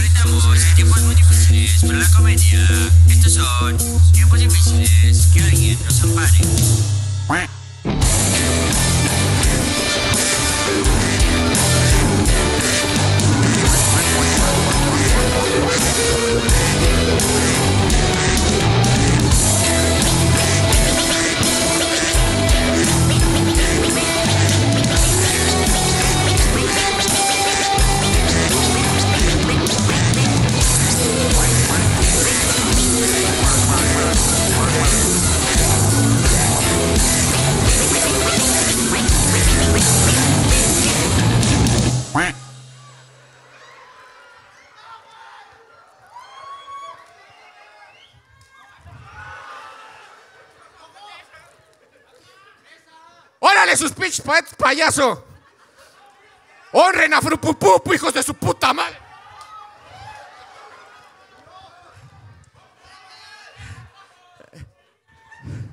Sufren de amor en tiempos muy difíciles para la comedia. Estos son tiempos difíciles que alguien nos ampare. ¡Órale, sus pinches payaso! ¡Honren a Frupupupu, hijos de su puta madre!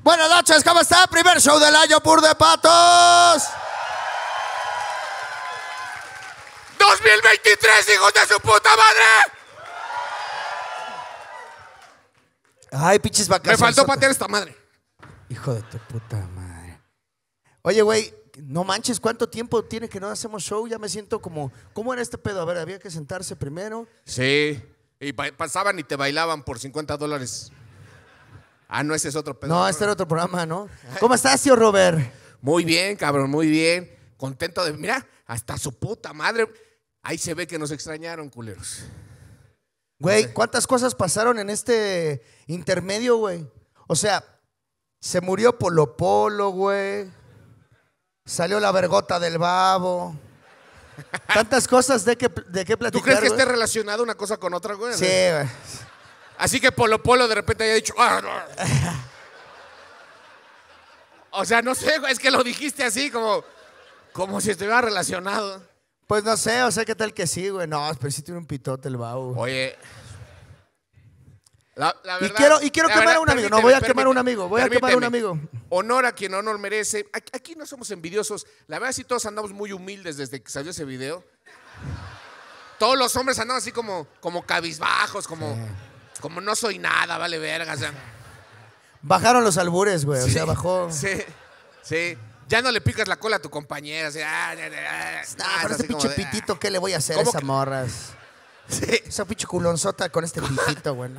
Buenas noches, ¿cómo está? Primer show del año, Pur de Patos. 2023, hijo de su puta madre. Ay, pinches vacaciones. Me faltó patear esta madre. Hijo de tu puta madre. Oye, güey, no manches, ¿cuánto tiempo tiene que no hacemos show? Ya me siento como. ¿Cómo era este pedo? A ver, había que sentarse primero. Sí. Y pasaban y te bailaban por 50 dólares. Ah, no, ese es otro pedo. No, este era otro programa, ¿no? ¿Cómo estás, tío Robert? Muy bien, cabrón, muy bien. Contento de. Mira, hasta su puta madre. Ahí se ve que nos extrañaron, culeros. Güey, ¿cuántas cosas pasaron en este intermedio, güey? O sea, se murió Polo Polo, güey. Salió la vergota del babo. Tantas cosas de qué de platicar. ¿Tú crees que esté relacionado una cosa con otra, güey? Sí, güey. Así que Polo Polo de repente haya dicho. Ah, o sea, no sé, es que lo dijiste así, como, como si estuviera relacionado. Pues no sé, o sea, ¿qué tal que sí, güey? No, pero pues sí tiene un pitote el bau. Oye. y quiero, quemar a un amigo. No, voy a quemar a un amigo. Voy a quemar a un amigo. Honor a quien honor merece. Aquí no somos envidiosos. La verdad, sí, todos andamos muy humildes desde que salió ese video. Todos los hombres andaban así como, como cabizbajos, como, como no soy nada, vale verga. Bajaron los albures, güey. o sea, bajó. Sí, sí ya no le picas la cola a tu compañera. Así, ah, ah, ese pinche pitito, ah. ¿qué le voy a hacer a esa morra? Esa pinche culonzota con este pitito, güey.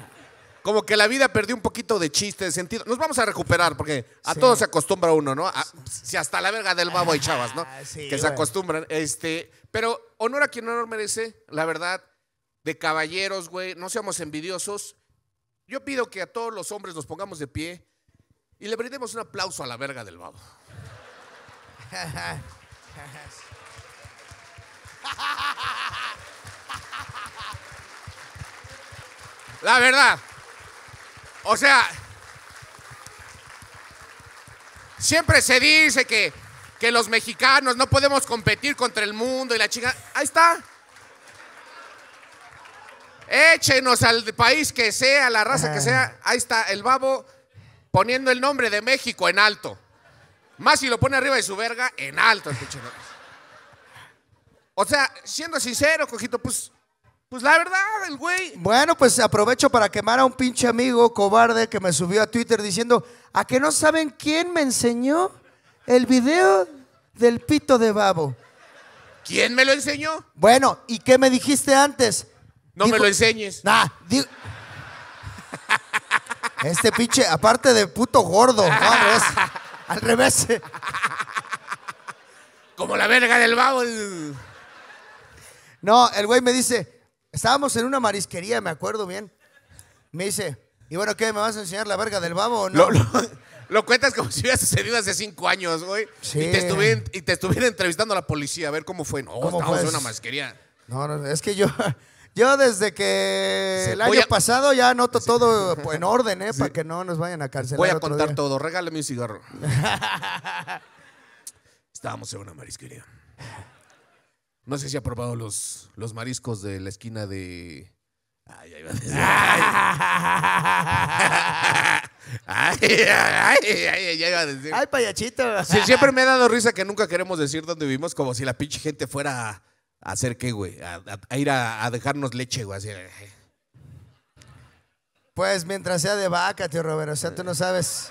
Como que la vida perdió un poquito de chiste, de sentido. Nos vamos a recuperar, porque a todos se acostumbra uno, ¿no? si hasta la verga del babo hay chavas, ¿no? que se acostumbran. Este, pero honor a quien honor merece, la verdad, de caballeros, güey. No seamos envidiosos. Yo pido que a todos los hombres nos pongamos de pie y le brindemos un aplauso a la verga del babo. La verdad. O sea, siempre se dice que, que los mexicanos no podemos competir contra el mundo y la chica. Ahí está. Échenos al país que sea, la raza que sea. Ahí está el babo poniendo el nombre de México en alto. Más si lo pone arriba de su verga, en alto el O sea, siendo sincero, cojito, pues, pues la verdad, el güey. Bueno, pues aprovecho para quemar a un pinche amigo cobarde que me subió a Twitter diciendo: ¿A que no saben quién me enseñó el video del pito de babo? ¿Quién me lo enseñó? Bueno, ¿y qué me dijiste antes? No me lo enseñes. Nah, digo. Este pinche, aparte de puto gordo, al revés. Como la verga del babo. No, el güey me dice, estábamos en una marisquería, me acuerdo bien. Me dice, ¿y bueno qué? ¿Me vas a enseñar la verga del babo o no? Lo, cuentas como si hubiera sucedido hace cinco años, güey. Y, te estuviera, entrevistando a la policía a ver cómo fue. No, estábamos en una marisquería. No, no, es que yo yo desde que el año pasado ya anoto todo en orden, ¿eh? Para que no nos vayan a cancelar. Voy a contar todo. Regálame un cigarro. Estábamos en una marisquería. No sé si ha probado los, los mariscos de la esquina de. Ay, ay, ay, ay, ya iba a decir. Ay, payachito. siempre me ha dado risa que nunca queremos decir dónde vivimos, como si la pinche gente fuera hacer qué, güey? A, ir a, dejarnos leche, güey. Pues mientras sea de vaca, tío Roberto. O sea, tú no sabes.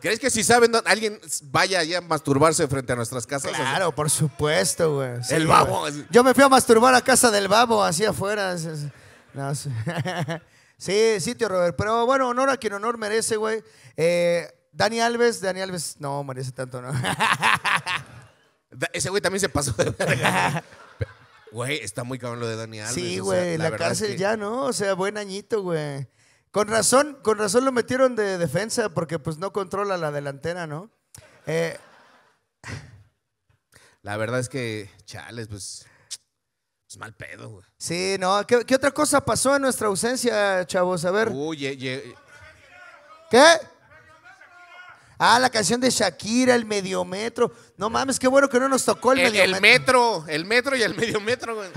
¿Crees que si saben alguien vaya allá a masturbarse frente a nuestras casas? Claro, por supuesto, güey. el babo. Yo me fui a masturbar a casa del babo, así afuera. sí. sí, tío Robert. Pero bueno, honor a quien honor merece, güey. Eh, Dani Alves, Dani Alves no merece tanto, ¿no? Ese güey también se pasó de Güey, está muy cabrón lo de Dani Sí, güey, la, cárcel ya, ¿no? O sea, buen añito, güey. Con razón, con razón lo metieron de defensa porque pues no controla la delantera, ¿no? Eh, la verdad es que, chales, pues, Es pues, mal pedo, güey. Sí, no, ¿Qué, otra cosa pasó en nuestra ausencia, chavos? A ver. Uy, ¿Qué? Ah, la canción de Shakira, el mediometro. No mames, qué bueno que no nos tocó el, medio metro. el metro. El metro y el medio metro, güey.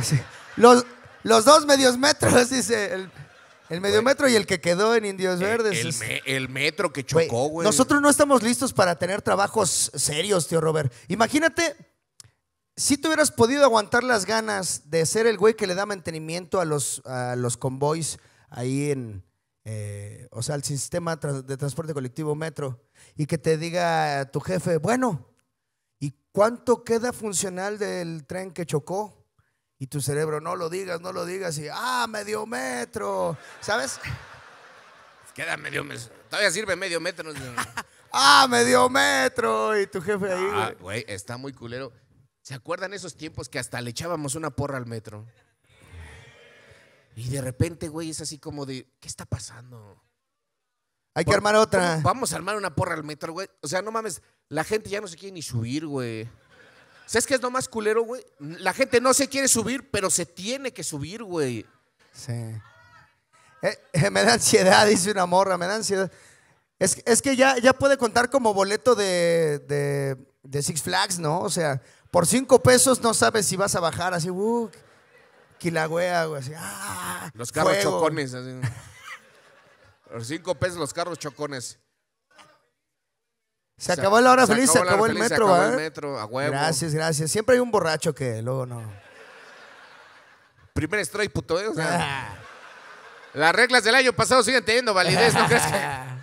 Los, los dos medios metros, dice. El, medio metro y el que quedó en Indios Verdes. El, metro que chocó, güey. Nosotros no estamos listos para tener trabajos serios, tío Robert. Imagínate si tú hubieras podido aguantar las ganas de ser el güey que le da mantenimiento a los, los convoys ahí en. Eh, o sea, el sistema de transporte colectivo metro. Y que te diga tu jefe, bueno, ¿Y cuánto queda funcional del tren que chocó? Y tu cerebro, no lo digas, no lo digas, y, ah, medio metro, ¿sabes? Queda medio metro. Todavía sirve medio metro. ah, medio metro. Y tu jefe ahí. Ah, güey, está muy culero. ¿Se acuerdan esos tiempos que hasta le echábamos una porra al metro? Y de repente, güey, es así como de, ¿qué está pasando? Hay que armar otra. Vamos a armar una porra al metro, güey. O sea, no mames, la gente ya no se quiere ni subir, güey. ¿Sabes qué es lo más culero, güey? La gente no se quiere subir, pero se tiene que subir, güey. Sí. Eh, eh, me da ansiedad, dice una morra, me da ansiedad. Es, es que ya, ya puede contar como boleto de, de, Six Flags, ¿no? O sea, por cinco pesos no sabes si vas a bajar así, uh, quilagüea, güey, ah, Los carros chocones, así. Los Cinco pesos los carros chocones. Se, acabó la hora feliz, se acabó, el, metro, se acabó el metro, a huevo. Gracias, gracias. Siempre hay un borracho que luego no. Primer strike, puto. ¿eh? Ah. las reglas del año pasado siguen teniendo validez, ¿no crees que?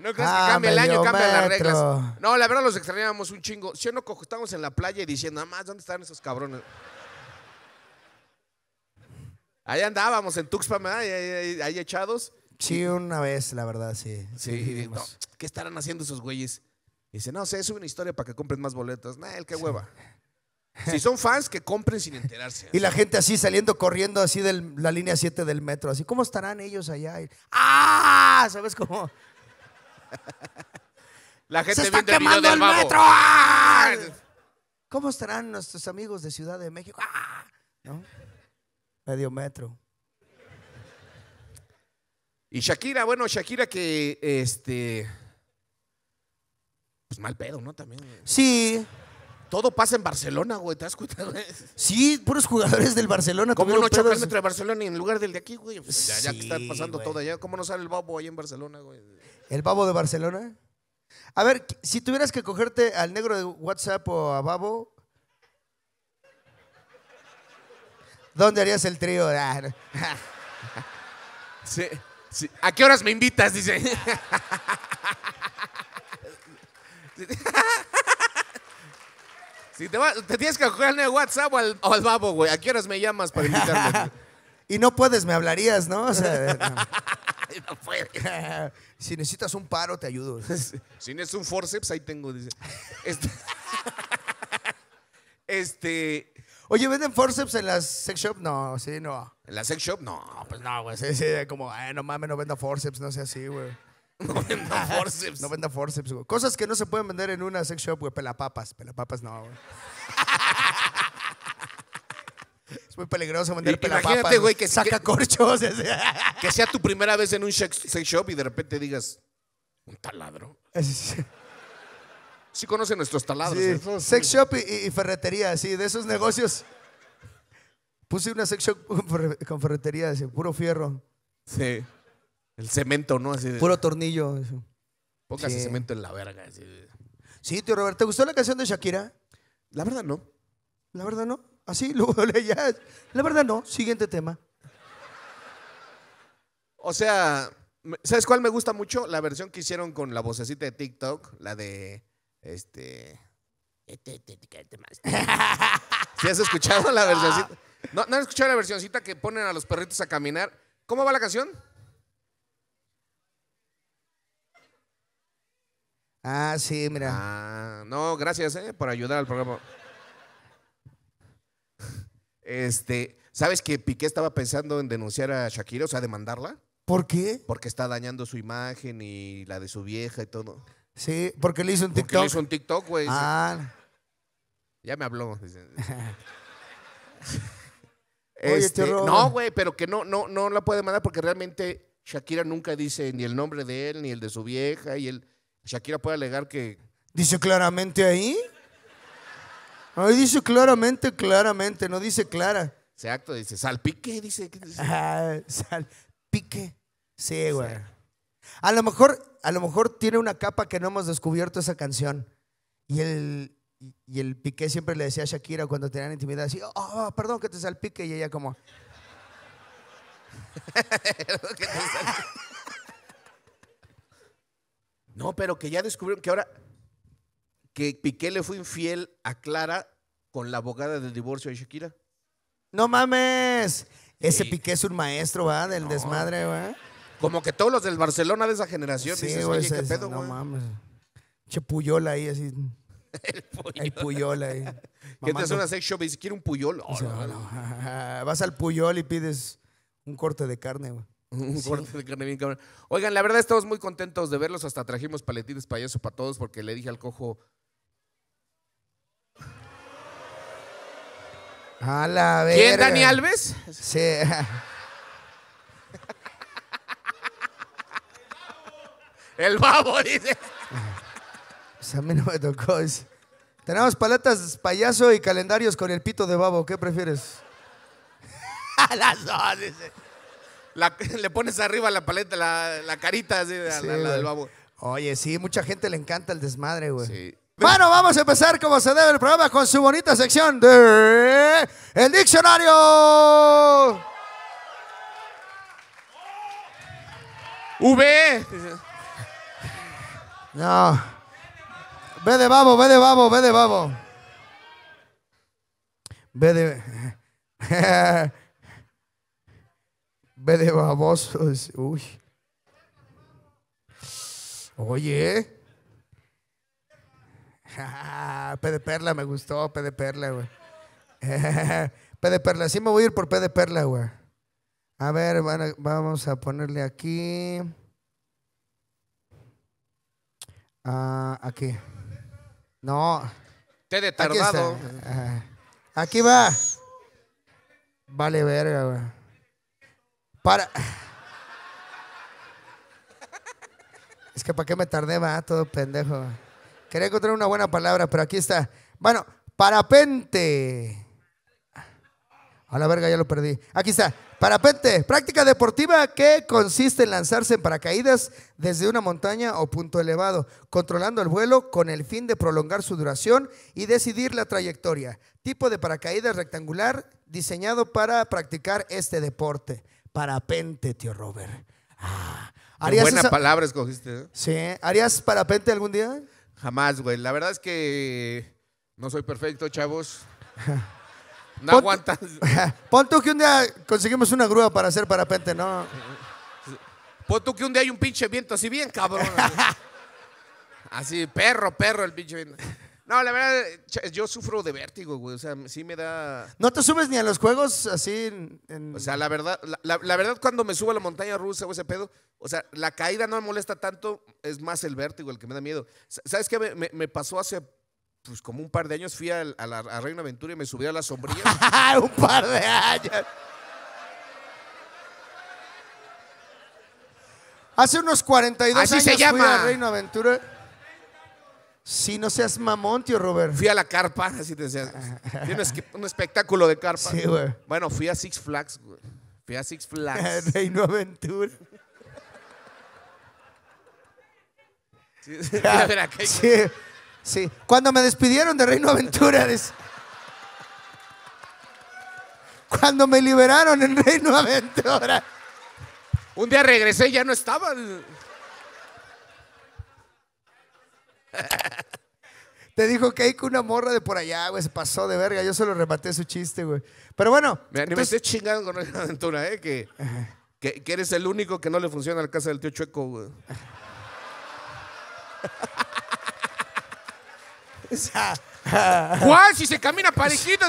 No crees que ah, cambia el año, cambian las reglas. No, la verdad los extrañábamos un chingo. Si no estábamos en la playa y diciendo, nada más, ¿dónde están esos cabrones? Ahí andábamos en Tuxpan, ahí, ahí, echados. Sí, una vez, la verdad, sí. Sí, ¿qué estarán haciendo esos güeyes? dice, no sé, sube una historia para que compren más boletos. Nah, el que hueva. Si son fans, que compren sin enterarse. Y la gente así saliendo corriendo así de la línea 7 del metro, así, ¿cómo estarán ellos allá? ¡Ah! ¿Sabes cómo? la gente Se está quemando metro. Ah". ¿Cómo estarán nuestros amigos de Ciudad de México? ¡Ah! ¿No? Medio metro. Y Shakira, bueno, Shakira que este. Pues mal pedo, ¿no? También. Sí. Todo pasa en Barcelona, güey, ¿te has escuchado? Sí, puros jugadores del Barcelona. ¿Cómo no chocan entre Barcelona y en lugar del de aquí, güey? Pues ya, que está pasando todo allá. ¿Cómo no sale el babo ahí en Barcelona, güey? ¿El babo de Barcelona? A ver, si tuvieras que cogerte al negro de WhatsApp o a babo, ¿dónde harías el trío? Ah, sí. ¿A qué horas me invitas? Dice. Si te, tienes que coger Al WhatsApp o al, babo, güey. ¿A qué horas me llamas para invitarme? y no puedes, me hablarías, ¿no? si necesitas un paro, te ayudo. si necesitas un forceps, ahí tengo. Dice. Este, este Oye, ¿venden forceps en la sex shop? No, sí, no. ¿En la sex shop? No. pues no, güey. Sí, sí, como, eh, no mames, no venda forceps, no sea así, güey. No venda forceps. no venda forceps, güey. Cosas que no se pueden vender en una sex shop, güey. Pelapapas. Pelapapas no, güey. es muy peligroso vender pelapapas. Imagínate, güey, que saca corchos. que sea tu primera vez en un sex shop y de repente digas, ¿un taladro? Sí conocen nuestros talados. Sí. ¿eh? sex shop y, ferretería, sí, de esos negocios. Puse una sex shop con, ferretería, así, puro fierro. Sí. El cemento, ¿no? Así Puro tornillo. Pocas de cemento en la verga. Así Sí, tío Robert, ¿te gustó la canción de Shakira? La verdad no. La verdad no. Así, luego ya. La verdad no. Siguiente tema. O sea, ¿sabes cuál me gusta mucho? La versión que hicieron con la vocecita de TikTok, la de este. Eh, has escuchado la versioncita? ¿No, ¿No he escuchado la versioncita que ponen a los perritos a caminar? ¿Cómo va la canción? Ah, sí, mira. Ah, no, gracias eh, por ayudar al programa. Este, ¿sabes que Piqué estaba pensando en denunciar a Shakira, o sea, demandarla? ¿Por qué? Porque está dañando su imagen y la de su vieja y todo. Sí, porque le hizo un TikTok. le hizo un TikTok, güey. Ah. Ya me habló. Este, no, güey, pero que no, no, no la puede mandar porque realmente Shakira nunca dice ni el nombre de él, ni el de su vieja, y él. Shakira puede alegar que. Dice claramente ahí. Ahí dice claramente, claramente, no dice clara. Exacto, dice salpique, dice. dice? salpique. Sí, güey. A lo mejor, a lo mejor tiene una capa que no hemos descubierto esa canción. Y el, y el Piqué siempre le decía a Shakira cuando tenían intimidad, así, oh, perdón que te salpique. Y ella como... no, pero que ya descubrieron que ahora que Piqué le fue infiel a Clara con la abogada del divorcio de Shakira. No mames. Ese Piqué es un maestro, ¿va? Del desmadre, ¿va? Como que todos los del Barcelona de esa generación. Sí, dices, Oye, pedo, güey? No mames. Che Puyola ahí, así. El Puyola. ahí. Que te hace una sex shop y dice, un Puyol? Vas al Puyol y pides un corte de carne, güey. Un corte de carne bien cabrón. Oigan, la verdad estamos muy contentos de verlos. Hasta trajimos paletines payaso para todos porque le dije al cojo. A la ¿Quién, Dani Alves? Sí. El babo, dice. Pues a mí no me tocó Tenemos paletas payaso y calendarios con el pito de babo. ¿Qué prefieres? A Las dos, dice. le pones arriba la paleta, la, carita así, la, del babo. Oye, sí, mucha gente le encanta el desmadre, güey. Sí. Bueno, vamos a empezar como se debe el programa con su bonita sección de El Diccionario. V. No. Ve de babo, ve de babo, ve de babo. Ve de. ve de babosos. Uy. Oye. P de perla me gustó, P de perla, güey. P de perla, sí me voy a ir por P de perla, güey. A ver, vamos a ponerle aquí. Ah, aquí. No. Te he tardado. Aquí, va. Vale verga, Para. Es que para qué me tardé, va, todo pendejo. Quería encontrar una buena palabra, pero aquí está. Bueno, parapente. A la verga, ya lo perdí. Aquí está. Parapente. Práctica deportiva que consiste en lanzarse en paracaídas desde una montaña o punto elevado, controlando el vuelo con el fin de prolongar su duración y decidir la trayectoria. Tipo de paracaídas rectangular diseñado para practicar este deporte. Parapente, tío Robert. Ah. ¿Harías buena palabra escogiste. ¿eh? Sí. ¿Harías parapente algún día? Jamás, güey. La verdad es que no soy perfecto, chavos. No aguantas. Pon tú que un día conseguimos una grúa para hacer parapente, ¿no? Pon tú que un día hay un pinche viento así bien cabrón. así, perro, perro el pinche viento. No, la verdad, yo sufro de vértigo, güey. O sea, sí me da. ¿No te subes ni a los juegos así? O sea, la verdad, la, verdad, cuando me subo a la montaña rusa o ese pedo, o sea, la caída no me molesta tanto, es más el vértigo el que me da miedo. ¿Sabes qué? me pasó hace pues como un par de años fui a, la, Reino Aventura y me subí a la sombrilla. un par de años. Hace unos 42 años fui a Reino Aventura. Si no seas mamón, tío Robert. Fui a la carpa, así te decías. un, espectáculo de carpa. Sí, güey. Bueno, fui a Six Flags, güey. Fui a Six Flags. Reino Aventura. Sí, sí. Cuando me despidieron de Reino Aventura. Cuando me liberaron en Reino Aventura. Un día regresé y ya no estaba. Te dijo que hay que una morra de por allá, güey, se pasó de verga. Yo solo rematé su chiste, güey. Pero bueno. Me, chingando con Reino Aventura, ¿eh? Que, eres el único que no le funciona al casa del tío Chueco, güey. ¿Cuál? Si se camina parejito.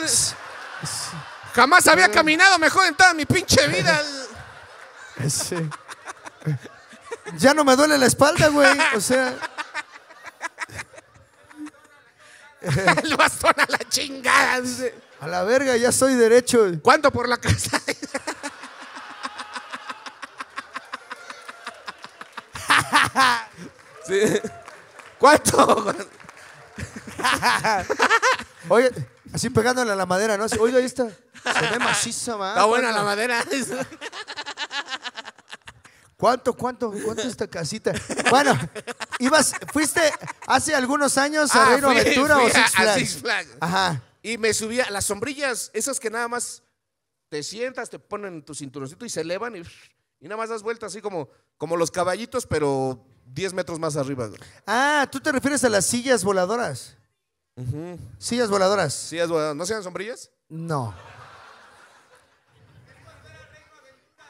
Jamás había caminado mejor en toda mi pinche vida. Ya no me duele la espalda, güey. O sea. El bastón a la chingada, A la verga, ya soy derecho. ¿Cuánto por la casa? ¿Cuánto? Oye, así pegándole a la madera, ¿no? Oye, ahí está. Se ve maciza, Está buena la madera. ¿Cuánto, cuánto, cuánto esta casita? Bueno, ibas, fuiste hace algunos años a ah, Aventura o Six Flags. Ajá. Y me subía las sombrillas, esas que nada más te sientas, te ponen en tu cinturoncito y se elevan y, nada más das vuelta así como, como los caballitos, pero 10 metros más arriba. Ah, tú te refieres a las sillas voladoras. Sillas voladoras. Sillas voladoras. ¿No sean sombrillas? No.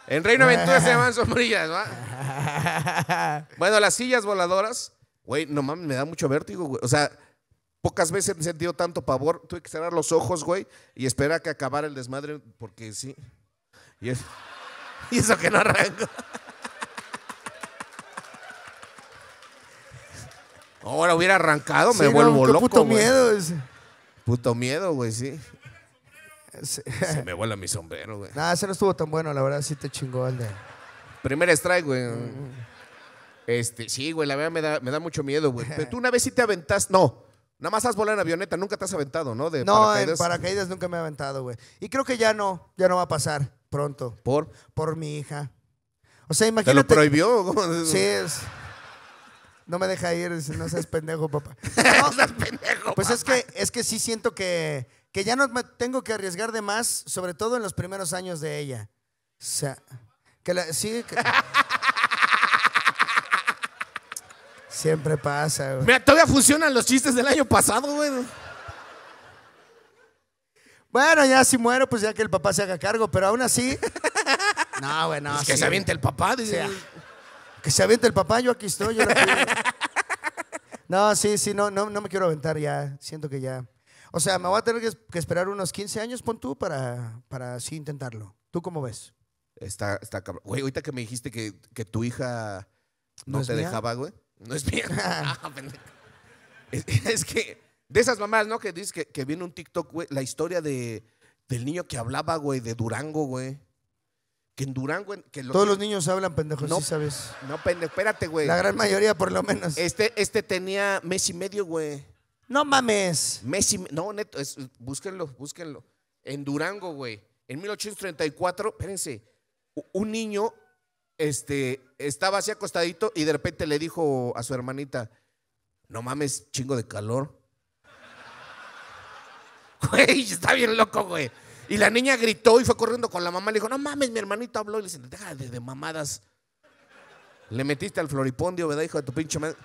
En Reino Aventura se llaman sombrillas, ¿va? bueno, las sillas voladoras, güey, no mames, me da mucho vértigo, güey. O sea, pocas veces he sentido tanto pavor. Tuve que cerrar los ojos, güey, y esperar a que acabara el desmadre, porque sí. y eso que no arranco. Ahora hubiera arrancado, me vuelvo loco. Puto miedo. ese. Puto miedo, güey, sí. Se me vuela mi sombrero, güey. Nada, ese no estuvo tan bueno, la verdad, sí te chingó el de. Primer strike, güey. Mm. Este, sí, güey, la verdad me da, mucho miedo, güey. Pero tú una vez sí te aventás, no. Nada más has volado en avioneta, nunca te has aventado, ¿no? De no, en paracaídas nunca me he aventado, güey. Y creo que ya no, ya no va a pasar pronto. ¿Por? Por mi hija. O sea, imagínate. ¿Te lo prohibió? sí, es no me deja ir, dice, no seas pendejo, papá. No, seas pendejo. Pues es que, es que sí siento que, que ya no me tengo que arriesgar de más, sobre todo en los primeros años de ella. O sea, que la, sí. Siempre pasa, güey. Mira, todavía funcionan los chistes del año pasado, güey. Bueno, ya si muero, pues ya que el papá se haga cargo, pero aún así. No, bueno. no. Es que se avienta el papá, dice. Que se aviente el papá, yo aquí estoy. no, sí, sí, no, no, no me quiero aventar ya. Siento que ya. O sea, me voy a tener que, esperar unos 15 años, pon tú, para, para sí intentarlo. ¿Tú cómo ves? Está, está cabrón. Güey, ahorita que me dijiste que, tu hija no, te dejaba, güey. No es bien. Ah, es, que, de esas mamás, ¿no? Que dices que, viene un TikTok, güey, la historia de, del niño que hablaba, güey, de Durango, güey en Durango. Que Todos los niños hablan pendejos, sí sabes. No, pendejo, espérate, güey. La gran mayoría, por lo menos. Este, este tenía mes y medio, güey. No mames. Mes No, neto, búsquenlo, búsquenlo. En Durango, güey. En 1834, espérense, un niño este, estaba así acostadito y de repente le dijo a su hermanita: No mames, chingo de calor. Güey, está bien loco, güey. Y la niña gritó y fue corriendo con la mamá. Le dijo, no mames, mi hermanito habló. Y le dice, deja de, mamadas. Le metiste al floripondio, ¿verdad, hijo de tu pinche madre?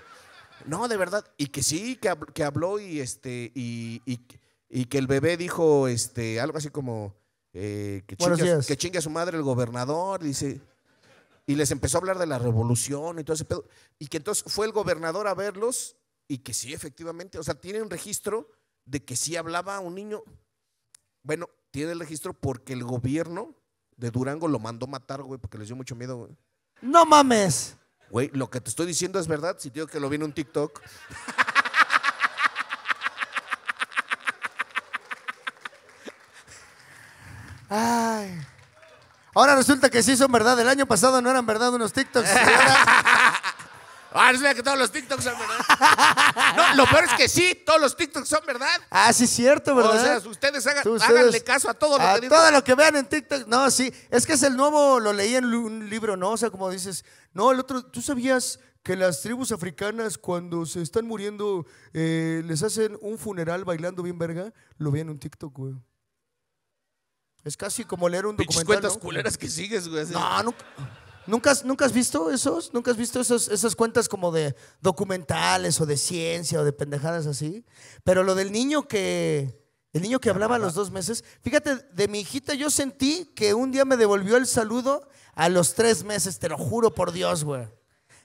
No, de verdad. Y que sí, que, habló, y este, y, y, que el bebé dijo este, algo así como eh, que, chingue, que chingue a su madre el gobernador. Dice, y les empezó a hablar de la revolución y todo ese pedo. Y que entonces fue el gobernador a verlos y que sí, efectivamente, o sea, tiene un registro de que sí hablaba un niño. Bueno, tiene el registro porque el gobierno de Durango lo mandó matar, güey, porque les dio mucho miedo, ¡No mames! Güey, lo que te estoy diciendo es verdad, si digo que lo vi en un TikTok. Ay. Ahora resulta que sí son verdad. El año pasado no eran verdad unos TikToks. Ah, no que todos los TikToks son verdad. No, lo peor es que sí, todos los TikToks son verdad. Ah, sí, es cierto, ¿verdad? O ustedes, hagan, háganle caso a todo lo que todo lo que vean en TikTok. No, sí, es que es el nuevo, lo leí en un libro, ¿no? O sea, como dices, no, el otro, ¿tú sabías que las tribus africanas cuando se están muriendo eh, les hacen un funeral bailando bien verga? Lo vi en un TikTok, güey. Es casi como leer un documental. cuentas ¿no? culeras que sigues, güey. No, nunca. No. ¿Nunca has, visto esos? ¿Nunca has visto esas cuentas como de documentales o de ciencia o de pendejadas así? Pero lo del niño que, el niño que hablaba a los dos meses, fíjate, de mi hijita yo sentí que un día me devolvió el saludo a los tres meses, te lo juro por Dios, güey.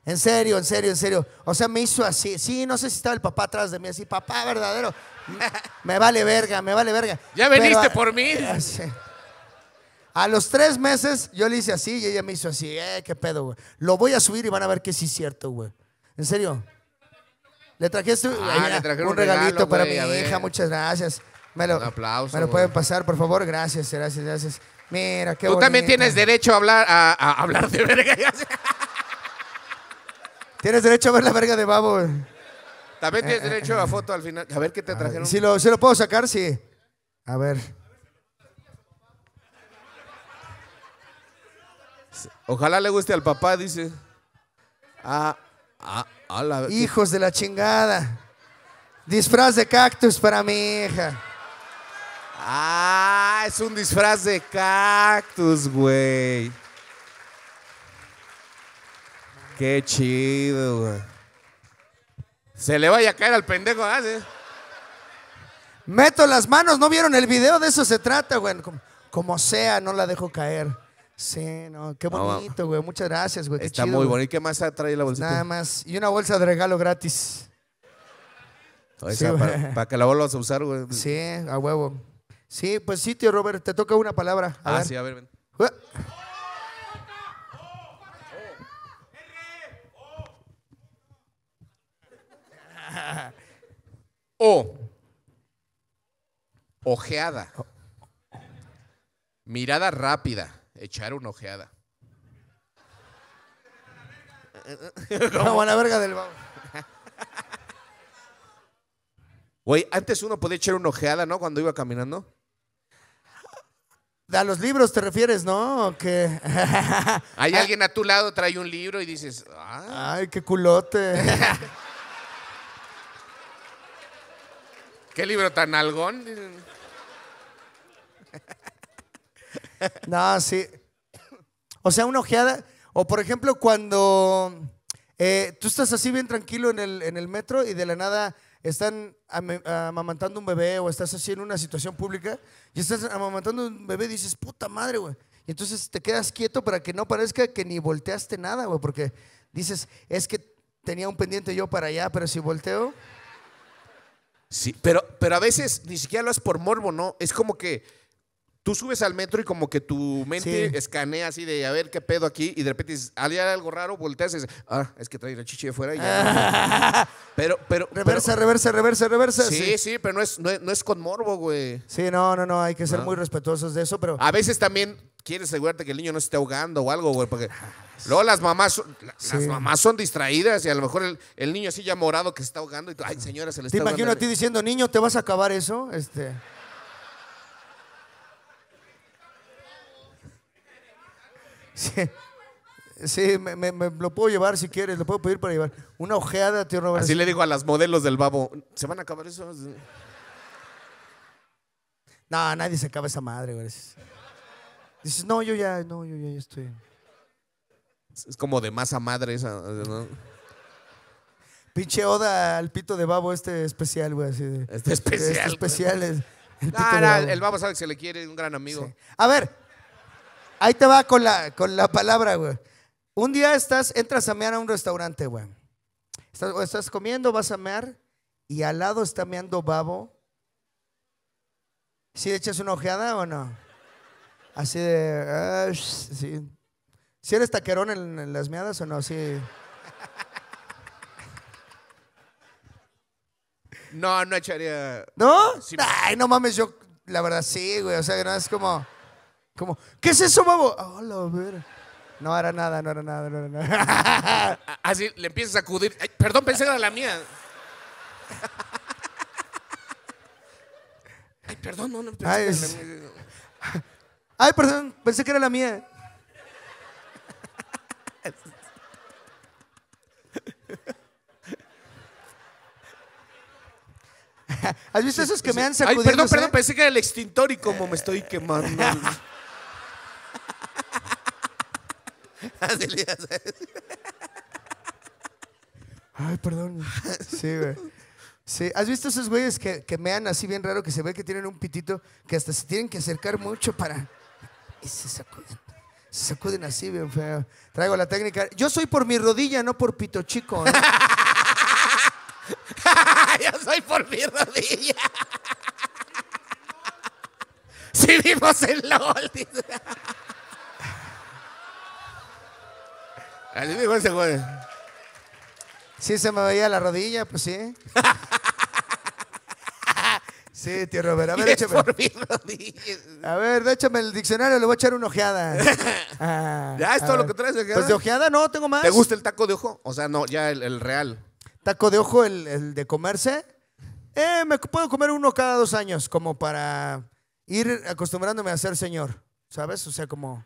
En serio, en serio, en serio. O sea, me hizo así. Sí, no sé si estaba el papá atrás de mí, así, papá verdadero. Me vale verga, me vale verga. Ya veniste por mí. A los tres meses yo le hice así y ella me hizo así, eh, qué pedo, güey. Lo voy a subir y van a ver que sí es cierto, güey. En serio. Le traje este, ah, ah, un, regalito para mi hija, muchas gracias. Me lo, un aplauso. Me lo pueden pasar, por favor, gracias, gracias, gracias. Mira, qué Tú también tienes derecho a hablar, a, hablar de verga. tienes derecho a ver la verga de babo, También tienes eh, eh, derecho a eh. foto al final. A ver qué te trajeron. si lo puedo sacar, sí. A ver. Ojalá le guste al papá, dice. a ah, ah, ah, la... Hijos de la chingada. Disfraz de cactus para mi hija. Ah, es un disfraz de cactus, güey. Qué chido, güey. Se le vaya a caer al pendejo, Meto las manos, ¿no vieron el video? De eso se trata, güey. como sea, no la dejo caer. Sí, no, qué bonito, güey. Muchas gracias, güey. Está muy bonito. ¿Y qué más trae la bolsita? Nada más. Y una bolsa de regalo gratis. para, para, que la vuelvas a usar, güey. Sí, a huevo. Sí, pues sí, tío Robert, te toca una palabra. A ah, ver. sí, a ver, ven. O. Ojeada. Mirada rápida echar una ojeada. Como a la verga del Güey, antes uno podía echar una ojeada, ¿no? Cuando iba caminando. A los libros te refieres, ¿no? Que hay ah. alguien a tu lado trae un libro y dices, ay, ah". ay qué culote. qué libro tan algón no, sí. O sea, una ojeada. O por ejemplo, cuando eh, tú estás así bien tranquilo en el, metro y de la nada están amamantando un bebé o estás así en una situación pública y estás amamantando un bebé y dices, puta madre, güey. Y entonces te quedas quieto para que no parezca que ni volteaste nada, güey, porque dices, es que tenía un pendiente yo para allá, pero si volteo. Sí, pero, pero a veces ni siquiera lo haces por morbo, ¿no? Es como que tú subes al metro y como que tu mente escanea así de a ver qué pedo aquí y de repente dices, hay algo raro, volteas y dices, ah, es que trae la chichi de fuera y ya. pero, pero. Reversa, reversa, reversa, reversa. Sí, sí, pero no es, con morbo, güey. Sí, no, no, no, hay que ser muy respetuosos de eso, pero. A veces también quieres asegurarte que el niño no se esté ahogando o algo, güey, porque. Luego las mamás, las mamás son distraídas y a lo mejor el, niño así ya morado que se está ahogando y tú, ay señora, se le está ¿Te imagino a ti diciendo, niño, ¿te vas a acabar eso? Este... Sí, me, lo puedo llevar si quieres, lo puedo pedir para llevar. Una ojeada, tío Así le digo a las modelos del babo, ¿se van a acabar esos? No, nadie se acaba esa madre, güey. Dices, no, yo ya, no, yo ya, estoy. Es como de masa madre esa, Pinche oda al pito de babo este especial, güey. este especial. Este el, babo sabe que se le quiere, un gran amigo. A ver, ahí te va con la, con la palabra, güey. Un día estás, entras a mear a un restaurante, güey. Estás, comiendo, vas a mear y al lado está meando babo. ¿Sí echas una ojeada o no? Así de... Ah, sí. eres taquerón en, las meadas o no? Sí. No, no echaría... ¿No? Ay, no mames, yo la verdad sí, güey. O sea, que no es como... Como, ¿qué es eso, babo? Oh, no era nada, no era nada, no era nada. Así le empiezas a acudir. perdón, pensé que era la mía. Ay, perdón, no, no pensé Ay, que era la mía. perdón, pensé que era la mía. ¿Has visto esos que me han sacudido? Ay, perdón, perdón, pensé que era el extintor y como me estoy quemando. Ay, perdón. Sí, Sí. ¿Has visto esos güeyes que, que mean así bien raro, que se ve que tienen un pitito, que hasta se tienen que acercar mucho para... Y se sacuden. Se sacuden así bien feo. Traigo la técnica. Yo soy por mi rodilla, no por pito chico. ¿eh? Yo soy por mi rodilla. Si sí, vimos el LOL. Así ese güey. Sí, se me veía la rodilla, pues sí. Sí, tío Robert. A ver, échame. A ver, échame el diccionario, le voy a echar una ojeada. Ah, ya es todo lo que traes de ojeada. Pues de ojeada no, tengo más. ¿Te gusta el taco de ojo? O sea, no, ya el, real. ¿Taco de ojo, el de comerse? Eh, me puedo comer uno cada dos años, como para ir acostumbrándome a ser señor, ¿sabes? O sea, como...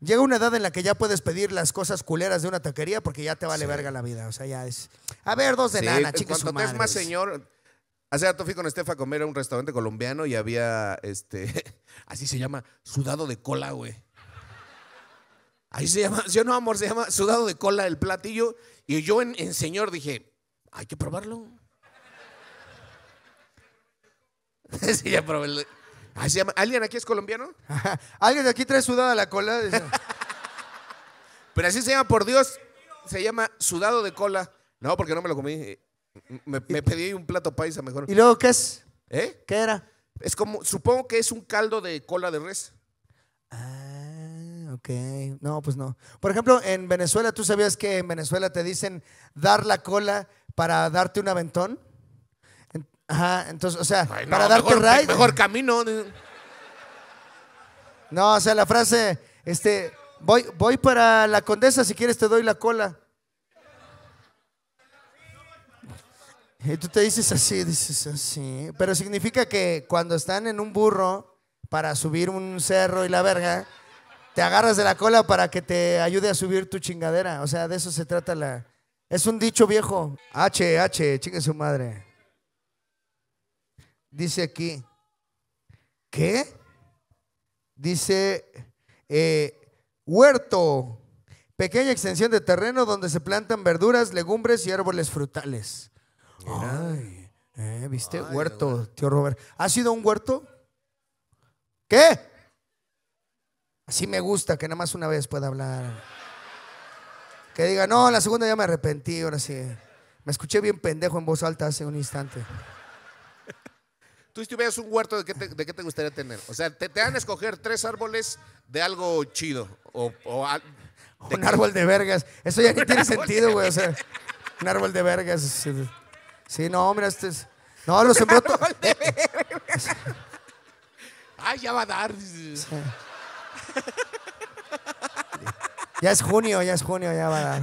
Llega una edad en la que ya puedes pedir las cosas culeras de una taquería porque ya te vale verga la vida. O sea, ya es. A ver, dos de sí, chicos. cuando te es más señor. Hace rato fui con Estefa a comer a un restaurante colombiano y había este. Así se llama, sudado de cola, güey. Ahí se llama, yo no, amor, se llama sudado de cola el platillo. Y yo en, señor dije, hay que probarlo. sí, ya probé. ¿Alguien aquí es colombiano? ¿Alguien de aquí trae sudada la cola? Pero así se llama, por Dios, se llama sudado de cola. No, porque no me lo comí. Eh, me, pedí un plato paisa mejor. ¿Y luego qué es? ¿Eh? ¿Qué era? Es como, supongo que es un caldo de cola de res. Ah, ok. No, pues no. Por ejemplo, en Venezuela, ¿tú sabías que en Venezuela te dicen dar la cola para darte un aventón? Ajá, entonces, o sea, para darte mejor, ride. Mejor camino. No, o sea, la frase, este, voy, voy para la condesa, si quieres te doy la cola. Y tú te dices así, dices así. Pero significa que cuando están en un burro para subir un cerro y la verga, te agarras de la cola para que te ayude a subir tu chingadera. O sea, de eso se trata la... Es un dicho viejo. H, H, chingue su madre dice aquí, ¿qué? Dice, eh, huerto, pequeña extensión de terreno donde se plantan verduras, legumbres y árboles frutales. Ay, eh, ¿viste? huerto, tío Robert. ¿Ha sido un huerto? ¿Qué? Así me gusta que nada más una vez pueda hablar. Que diga, no, la segunda ya me arrepentí, ahora sí. Me escuché bien pendejo en voz alta hace un instante tú si un huerto, ¿de qué te, gustaría tener? O sea, te, dan a escoger tres árboles de algo chido. O, de un árbol de vergas. Eso ya ni tiene sentido, güey. O sea, un árbol de vergas. Sí, no, mira, este es... No, árbol de eh, vergas. Ay, ya va a dar. Ya es junio, ya es junio, ya va a dar.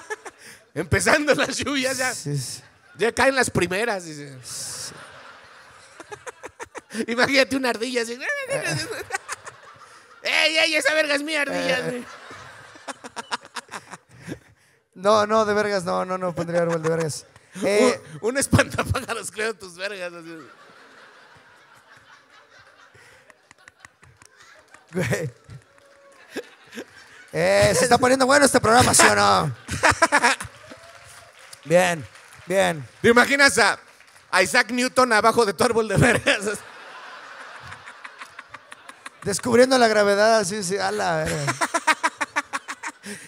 Empezando las lluvias, ya. Ya caen las primeras. Imagínate una ardilla así. ¡Ey, ey, esa verga es mi ardilla! Eh. No, no, de vergas, no, no, no pondría árbol de vergas. Eh, un, espantapájaros creo tus vergas. Eh, se está poniendo bueno este programa, ¿sí o no? Bien, bien. ¿Te imaginas a Isaac Newton abajo de tu árbol de vergas? Descubriendo la gravedad, así, sí, a la verga.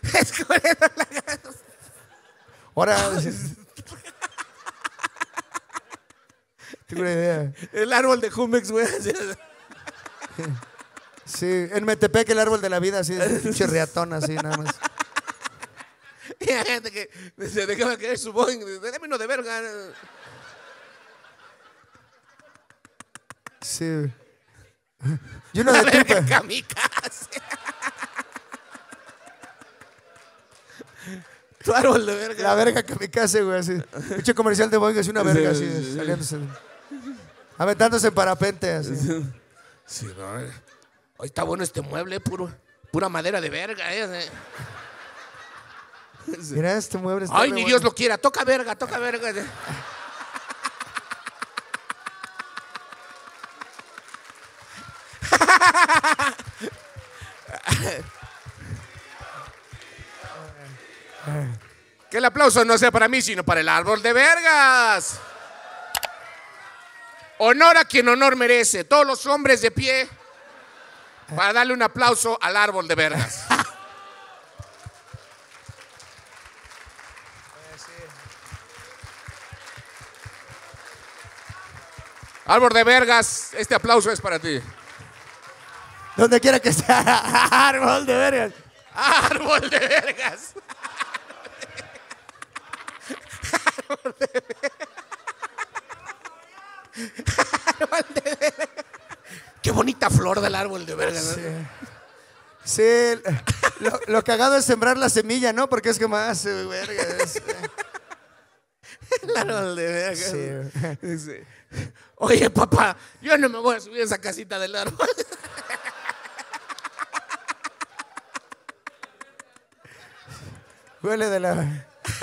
Descubriendo la gravedad. Ahora. Tengo una idea. El árbol de Jumex, güey. Sí, en Metepec el árbol de la vida, así, chirriatón, así, nada más. Y la gente que se dejaba caer su boing, déjame uno de verga. Sí la verga de casa Tu árbol de verga. La verga que me case, güey, así. Mucho comercial de Boeing, es una verga, así, Aventándose en parapente, así. Sí, no, eh. está bueno este mueble, puro, pura madera de verga, eh. Mira, este mueble Ay, ni Dios lo quiera, toca verga, toca verga. Que el aplauso no sea para mí, sino para el árbol de vergas. Honor a quien honor merece. Todos los hombres de pie para darle un aplauso al árbol de vergas. árbol de vergas, este aplauso es para ti. Donde quiera que sea, árbol de vergas. Árbol de vergas. Árbol de vergas. Árbol de vergas. Qué bonita flor del árbol de vergas. Sí. Sí, lo, cagado es sembrar la semilla, ¿no? Porque es que más, eh, eh. El árbol de vergas Sí. Oye, papá, yo no me voy a subir a esa casita del árbol. Huele de la.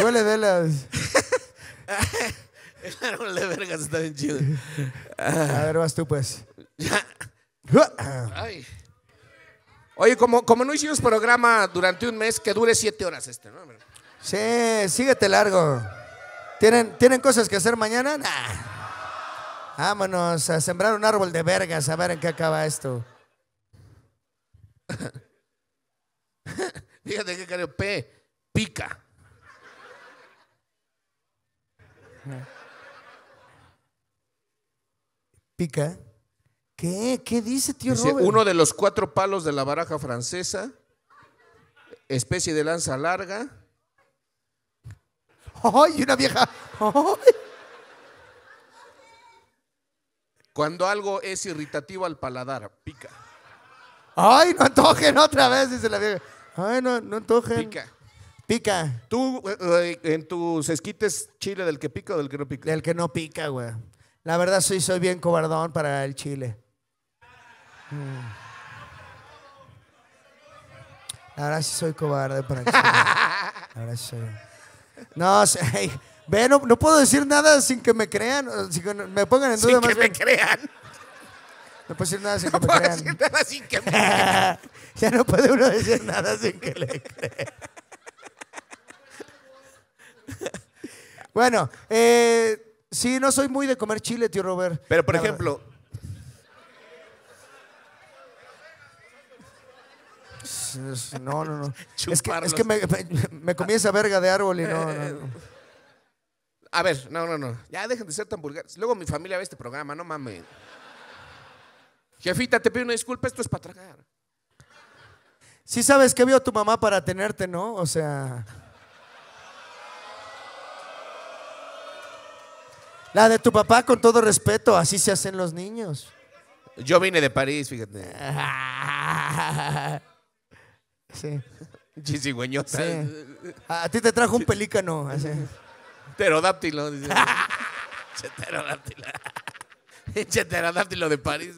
Huele de las. El árbol de vergas está bien chido. A ver, vas tú, pues. Ah. Oye, como, como no hicimos programa durante un mes, que dure siete horas este, ¿no? Sí, síguete largo. ¿Tienen, ¿tienen cosas que hacer mañana? Nah. Vámonos a sembrar un árbol de vergas, a ver en qué acaba esto. Fíjate que P pica. Pica. ¿Qué? ¿Qué dice tío dice, Uno de los cuatro palos de la baraja francesa, especie de lanza larga. ¡Ay, una vieja! Cuando algo es irritativo al paladar, pica. ¡Ay, no antojen otra vez! Dice la vieja. ¡Ay, no, no antojen! Pica. Pica. Tú, eh, eh, en tus esquites, chile del que pica o del que no pica. Del que no pica, güey. La verdad, sí, soy bien cobardón para el chile. Ahora mm. sí soy cobarde para el chile. Ahora sí soy. No, sé. ve, no, puedo decir nada sin que me crean, sin que me pongan en duda. más que sin que me crean. No puedo decir nada sin que me crean. ya no puede uno decir nada sin que le crean. Bueno, eh, sí, no soy muy de comer chile, tío Robert. Pero, por ejemplo, No, no, no. es que, me, comienza comí esa verga de árbol y no, A ver, no, no, no. Ya dejen de ser tan vulgares. Luego mi familia ve este programa, no mames. Jefita, te pido una disculpa, esto es para tragar. Sí sabes que vio tu mamá para tenerte, ¿no? O sea... La de tu papá, con todo respeto, así se hacen los niños. Yo vine de París, fíjate. Sí. Chisigüeñota. A ti te trajo un pelícano. Así. Pterodáptilo. de París.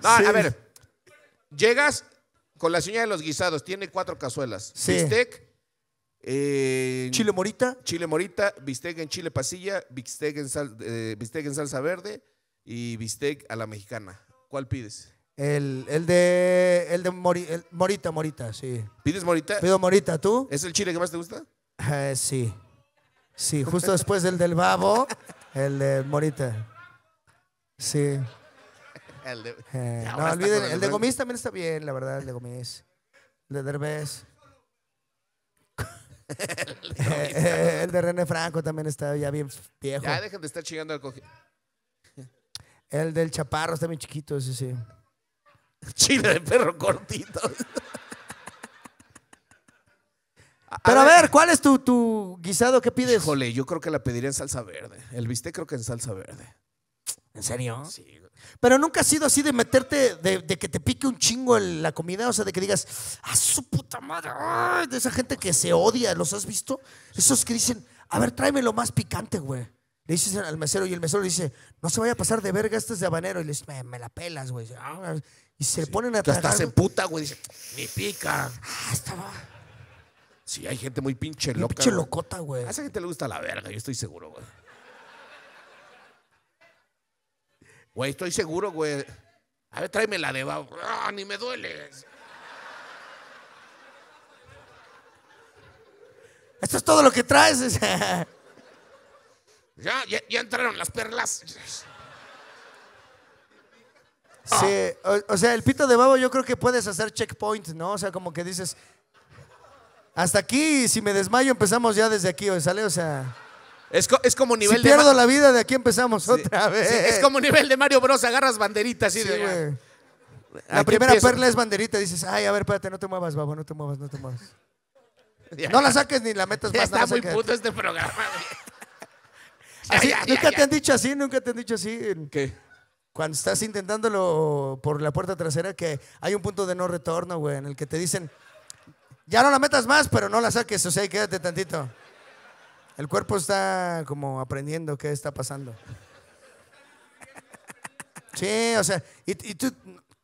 No, a ver. Llegas con la señora de los guisados, tiene cuatro cazuelas. Sí. Bistec, chile morita. Chile morita, bistec en chile pasilla, bistec en, eh, en salsa verde y bistec a la mexicana. ¿Cuál pides? El, el de, el de morita, morita, sí. ¿Pides morita? Pido morita, ¿tú? ¿Es el chile que más te gusta? Eh, sí. Sí, justo después del del babo, el de morita. Sí. El de, eh, no, el de gomís también está bien, la verdad, el de gomís. El de derbez. Eh, el de René Franco también está ya bien viejo. Ya dejen de estar chingando al cojín. El del chaparro está bien chiquito, sí sí. Chile de perro cortito. Pero a ver, ¿cuál es tu, tu guisado que pides? Híjole, yo creo que la pediría en salsa verde. El bistec creo que en salsa verde. ¿En serio? Sí. Pero nunca ha sido así de meterte, de, que te pique un chingo la comida, o sea, de que digas, ¡ah, su puta madre! De esa gente que se odia, ¿los has visto? Esos que dicen, a ver, tráeme lo más picante, güey. Le dices al mesero y el mesero le dice, no se vaya a pasar de verga, este de habanero. Y le dice, me, la pelas, güey. Ah, y se le ponen a tragar. Estás se puta, güey. Dice, ni pica. Ah, estaba... Sí, hay gente muy pinche loca. Pinche locota, güey. A esa gente le gusta la verga, yo estoy seguro, güey. Güey, estoy seguro, güey. A ver, tráeme la de Babo. ¡Ah, ni me duele! Esto es todo lo que traes. ya, ya, entraron las perlas. Sí, o, sea, el pito de babo yo creo que puedes hacer checkpoint, ¿no? O sea, como que dices, hasta aquí, si me desmayo empezamos ya desde aquí, ¿sale? O sea... Es, como nivel si de. pierdo la vida, de aquí empezamos otra vez. es como nivel de Mario Bros. Agarras banderitas y ah, La primera perla es banderita. Dices, ay, a ver, espérate, no te muevas, babo, no te muevas, no te muevas. no la saques ni la metas más. Está muy puto este programa. así, nunca te han dicho así, nunca te han dicho así. ¿Qué? Cuando estás intentándolo por la puerta trasera, que hay un punto de no retorno, güey, en el que te dicen, ya no la metas más, pero no la saques, o sea, quédate tantito. El cuerpo está como aprendiendo qué está pasando. Sí, o sea, y, tú,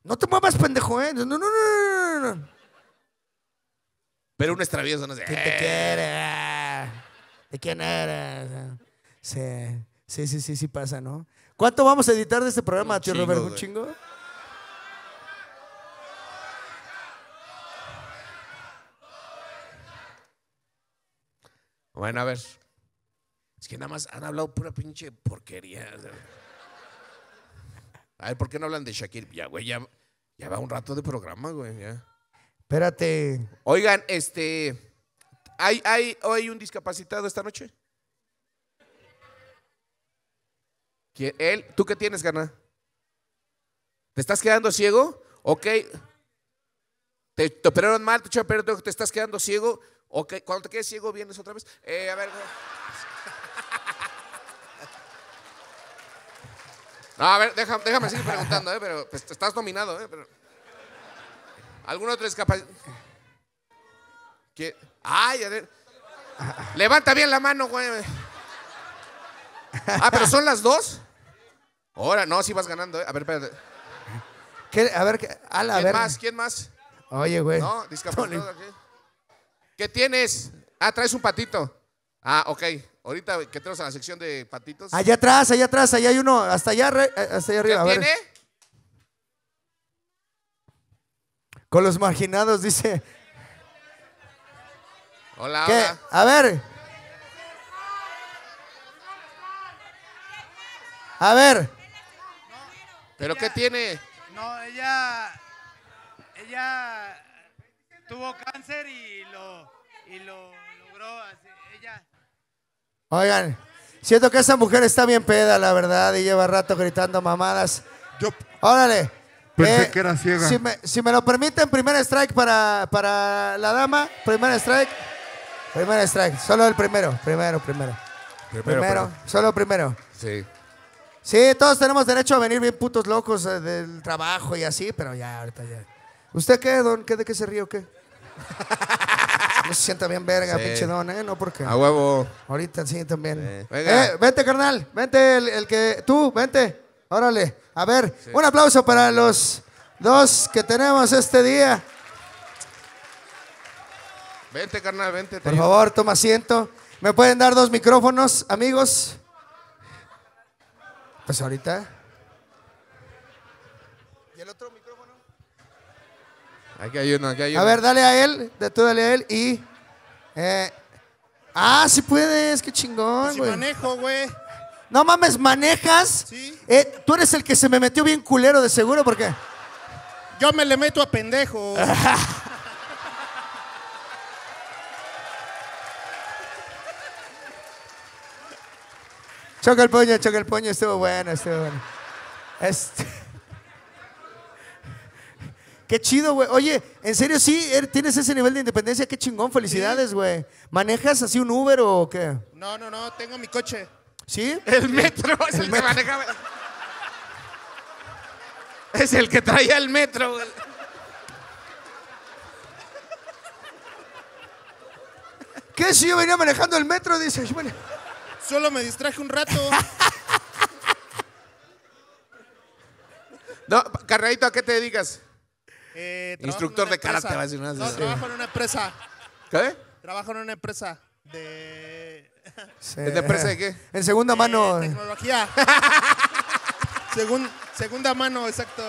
no te muevas, pendejo, ¿eh? No, no, no, no, no. Pero un es no sé. ¿Quién te quiere? ¿De quién eres? Sí, sí, sí, sí, sí pasa, ¿no? ¿Cuánto vamos a editar de este programa, tío Robert? ¿Un chingo? Bueno, a ver. Es que nada más han hablado pura pinche porquería. A ver, ¿por qué no hablan de Shakir? Ya, güey, ya, va un rato de programa, güey, ya. Espérate. Oigan, este. ¿Hay, hay, ¿Hay un discapacitado esta noche? ¿Él? ¿Tú qué tienes, Gana? ¿Te estás quedando ciego? Ok. ¿Te, te operaron mal? ¿Te, te estás quedando ciego ok te operaron mal te te estás quedando ciego Ok, cuando te quedes ciego vienes otra vez. Eh, a ver. No, a ver, déjame, seguir preguntando, ¿eh? pero pues, estás dominado ¿eh? Pero... ¿Alguna otra discapacidad? ¿Qué? Ay, a ver. Levanta bien la mano, güey. Ah, pero son las dos. Ahora, no, sí vas ganando. ¿eh? A ver, espérate. ¿Qué? A ver, ¿quién más? ¿Quién más? Oye, güey. No, discapacidad. Aquí? ¿Qué tienes? Ah, traes un patito. Ah, ok. Ahorita que tenemos a la sección de patitos. Allá atrás, allá atrás, allá hay uno. Hasta allá, eh, hasta allá arriba. ¿Qué tiene? Con los marginados, dice. Hola, ¿Qué? A ver. A ver. ¿Pero qué tiene? No, ella. Ella tuvo cáncer y lo, y lo logró ella. Oigan, siento que esa mujer está bien peda, la verdad, y lleva rato gritando mamadas. Órale. Pensé eh, que era ciega. Si me, lo permiten, primer strike para, para la dama. Primer strike. Primer strike. Solo el primero. Primero, primero. Primero. primero. Solo primero. Sí. Sí, todos tenemos derecho a venir bien putos locos eh, del trabajo y así, pero ya, ahorita ya. ¿Usted qué, don? ¿Qué, ¿De qué se ríe o qué? No se sienta bien verga, pinche don, ¿eh? No, porque A huevo. ahorita sí también. Eh, vente, carnal. Vente, el, que... Tú, vente. Órale. A ver, un aplauso para los dos que tenemos este día. Vente, carnal, vente. Por favor, toma asiento. ¿Me pueden dar dos micrófonos, amigos? Pues ahorita. hay A ver, dale a él, tú dale a él y. Eh, ah, sí puedes, qué chingón, güey. Si manejo, güey. No mames, manejas. Sí. Eh, tú eres el que se me metió bien culero, de seguro, porque. Yo me le meto a pendejo. choca el puño, choca el puño, estuvo bueno, estuvo bueno. Este. Qué chido, güey. Oye, en serio, sí, er, tienes ese nivel de independencia. Qué chingón, felicidades, güey. ¿Manejas así un Uber o qué? No, no, no, tengo mi coche. ¿Sí? El metro es el, que maneja... Es el que traía el metro, güey. ¿Qué si yo venía manejando el metro? Dice, bueno. Solo me distraje un rato. no, ¿a qué te dedicas? Eh, Instructor de karate, No, trabajo en una empresa. ¿Qué? Trabajo en una empresa de. empresa de qué? En segunda eh, mano. en tecnología. segunda mano, exacto.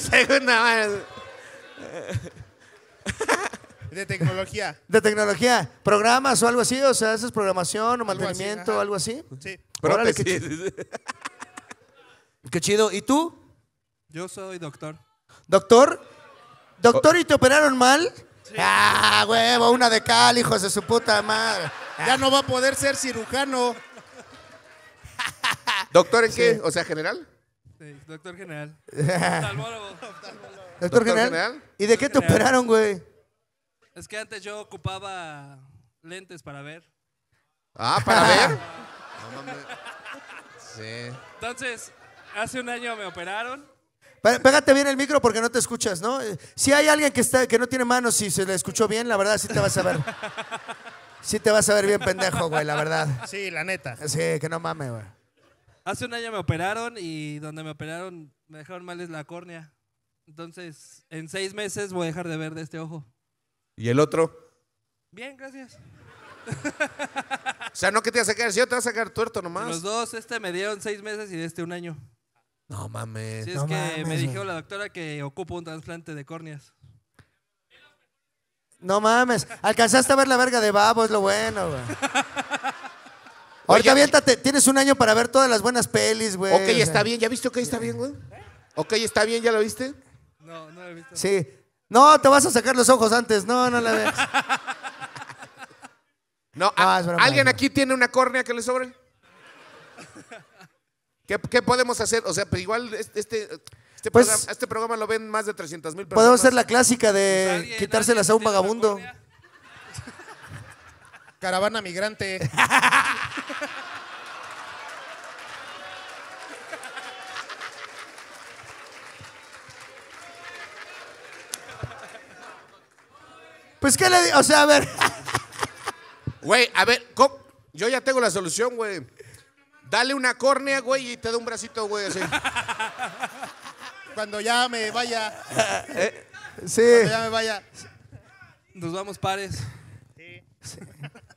Segunda mano. De tecnología. ¿De tecnología? ¿Programas o algo así? O sea, ¿haces programación o mantenimiento o algo así? Sí. qué chido. ¿Y tú? Yo soy doctor. ¿Doctor? ¿Doctor oh. y te operaron mal? Ah, huevo, una de cal, hijos de su puta madre. Ah. Ya no va a poder ser cirujano. ¿Doctor en qué? O sea, general. Sí, doctor general. ¿Doctor, general? ¿Y de qué te operaron, güey? Es que antes yo ocupaba lentes para ver. Ah, para ver. no, sí. Entonces, hace un año me operaron Pégate bien el micro porque no te escuchas, ¿no? Eh, si hay alguien que, está, que no tiene manos y se le escuchó bien, la verdad sí te vas a ver. Sí te vas a ver bien pendejo, güey, la verdad. Sí, la neta. Sí, que no mames, güey. Hace un año me operaron y donde me operaron me dejaron mal es la córnea. Entonces, en seis meses voy a dejar de ver de este ojo. ¿Y el otro? Bien, gracias. o sea, no que te vas a sacar, si yo te vas a quedar tuerto nomás. Los dos, este me dieron seis meses y este un año. No mames. Sí, es que me dijo la doctora que ocupo un trasplante de córneas. No mames. Alcanzaste a ver la verga de babo, es lo bueno, güey. Ahorita aviéntate, tienes un año para ver todas las buenas pelis, güey. Ok, está bien, ¿ya viste ok, está bien, güey? Ok, está bien, ¿ya lo viste? No, no lo he visto. Sí. No, te vas a sacar los ojos antes. No, no la veas. no, ¿alguien aquí tiene una córnea que le sobre? ¿Qué, podemos hacer? O sea, igual este, este, pues, este, programa, lo ven más de 300 mil personas. Podemos hacer la clásica de pues quitárselas a un vagabundo. Caravana migrante. pues qué le digo, o sea, a ver. Güey, a ver, yo ya tengo la solución, güey. Dale una córnea, güey, y te doy un bracito, güey, así. Cuando ya me vaya. Eh, sí. Cuando ya me vaya. Nos vamos pares. Sí.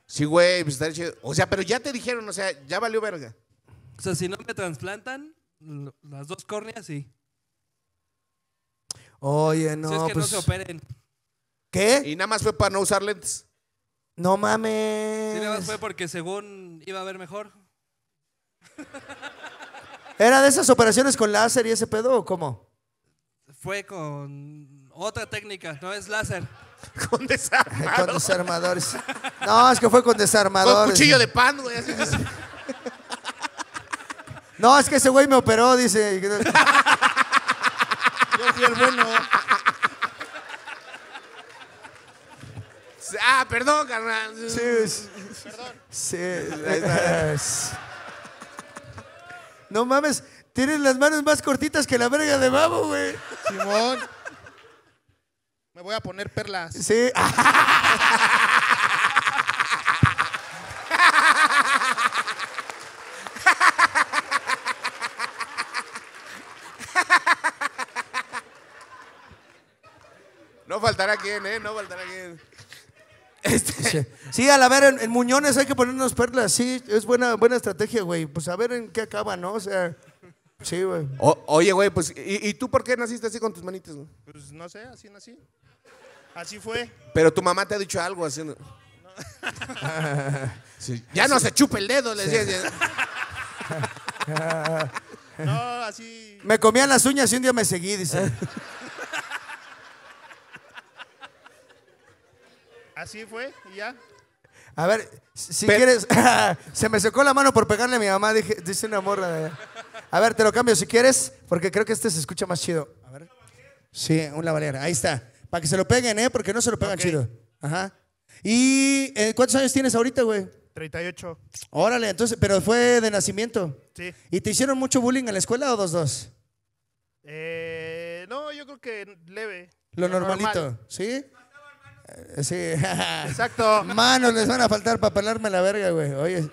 Sí, güey, pues está chido. O sea, pero ya te dijeron, o sea, ya valió verga. O sea, si no me trasplantan, las dos córneas sí. Oye, no. Si es que no se pues, operen. ¿Qué? Y nada más fue para no usar lentes. No mames. Sí, nada más fue porque según iba a ver mejor. ¿Era de esas operaciones con láser y ese pedo o cómo? Fue con otra técnica, no es láser. Con desarmadores. No, es que fue con desarmadores. Con cuchillo de pan, No, es que ese güey me operó, dice. Yo soy el bueno. Ah, perdón, carnal. Sí. Perdón. Sí. No mames, tienes las manos más cortitas que la verga de babo, güey. Simón. Me voy a poner perlas. Sí. No faltará quien, ¿eh? No faltará quien. Este, sí, a la ver en, Muñones hay que ponernos perlas, sí, es buena, buena estrategia, güey. Pues a ver en qué acaba, ¿no? O sea, sí, güey. oye, güey, pues, ¿y, tú por qué naciste así con tus manitas? Pues no sé, así nací. Así fue. Pero tu mamá te ha dicho algo haciendo. Ya no se chupe el dedo, le decía. no, así. Me comían las uñas y un día me seguí, dice. Así fue, y ya. A ver, si quieres. se me secó la mano por pegarle a mi mamá, dije, dice una morra. A ver, te lo cambio si quieres, porque creo que este se escucha más chido. A ver. Sí, un lavalier. Ahí está. Para que se lo peguen, ¿eh? Porque no se lo pegan chido. Ajá. ¿Y eh, cuántos años tienes ahorita, güey? 38. Órale, entonces, pero fue de nacimiento. Sí. ¿Y te hicieron mucho bullying en la escuela o dos dos? Eh, no, yo creo que leve. Lo normalito, ¿sí? Eh, sí. Exacto. Manos les van a faltar para pelarme la verga, güey. Oye.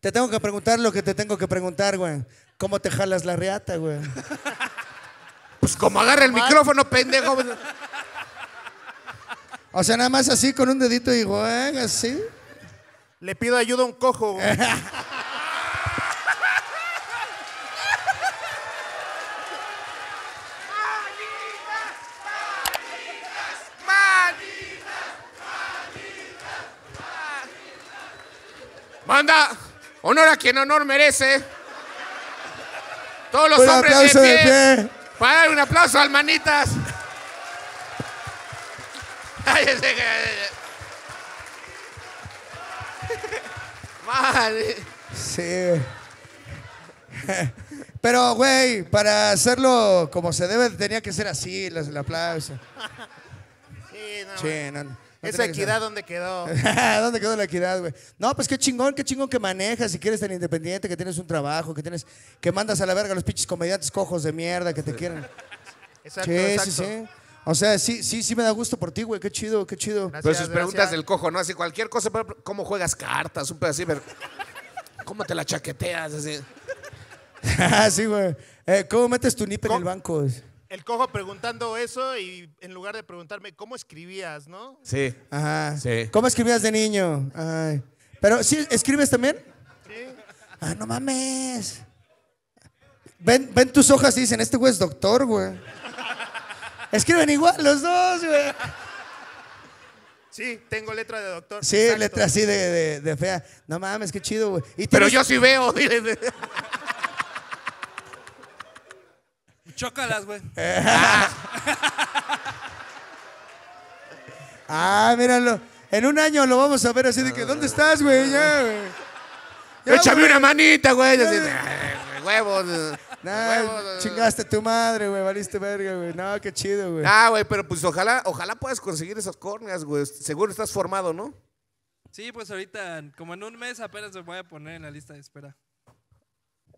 Te tengo que preguntar lo que te tengo que preguntar, güey. ¿Cómo te jalas la reata güey? Pues como agarra el micrófono, pendejo. O sea, nada más así con un dedito y güey, así. Le pido ayuda a un cojo. Güey. Manda honor a quien honor merece. Todos los hombres de pie, Para dar un aplauso al manitas. Sí. Pero, güey, para hacerlo como se debe, tenía que ser así, el aplauso. Sí, no. Sí, no. Esa equidad, ¿dónde quedó? ¿Dónde quedó la equidad, güey? No, pues qué chingón, qué chingón que manejas si quieres ser independiente, que tienes un trabajo, que tienes, que mandas a la verga a los pinches comediantes cojos de mierda que te quieren. sí, sí, sí. O sea, sí, sí, sí me da gusto por ti, güey. Qué chido, qué chido. pero sus preguntas del cojo, ¿no? Así cualquier cosa, ¿cómo juegas cartas? Un así, ¿cómo te la chaqueteas? Así. Ah, sí, güey. Eh, ¿Cómo metes tu nipe en el banco? El cojo preguntando eso y en lugar de preguntarme cómo escribías, ¿no? Sí. Ajá. Sí. ¿Cómo escribías de niño? Ay. Pero sí, ¿escribes también? Sí. Ah, no mames. Ven, ven tus hojas y dicen, este güey es doctor, güey. Escriben igual los dos, güey. Sí, tengo letra de doctor. Sí, letra así de, fea. No mames, qué chido, güey. Pero yo sí veo, Chócalas, güey. ah, míralo. En un año lo vamos a ver así de que, ¿dónde estás, güey? Ya, güey. Échame una manita, güey. Así huevos. Chingaste tu madre, güey. Valiste verga, güey. No, qué chido, güey. Ah, güey, pero pues ojalá, ojalá puedas conseguir esas córneas, güey. Seguro estás formado, ¿no? Sí, pues ahorita, como en un mes apenas me voy a poner en la lista de espera.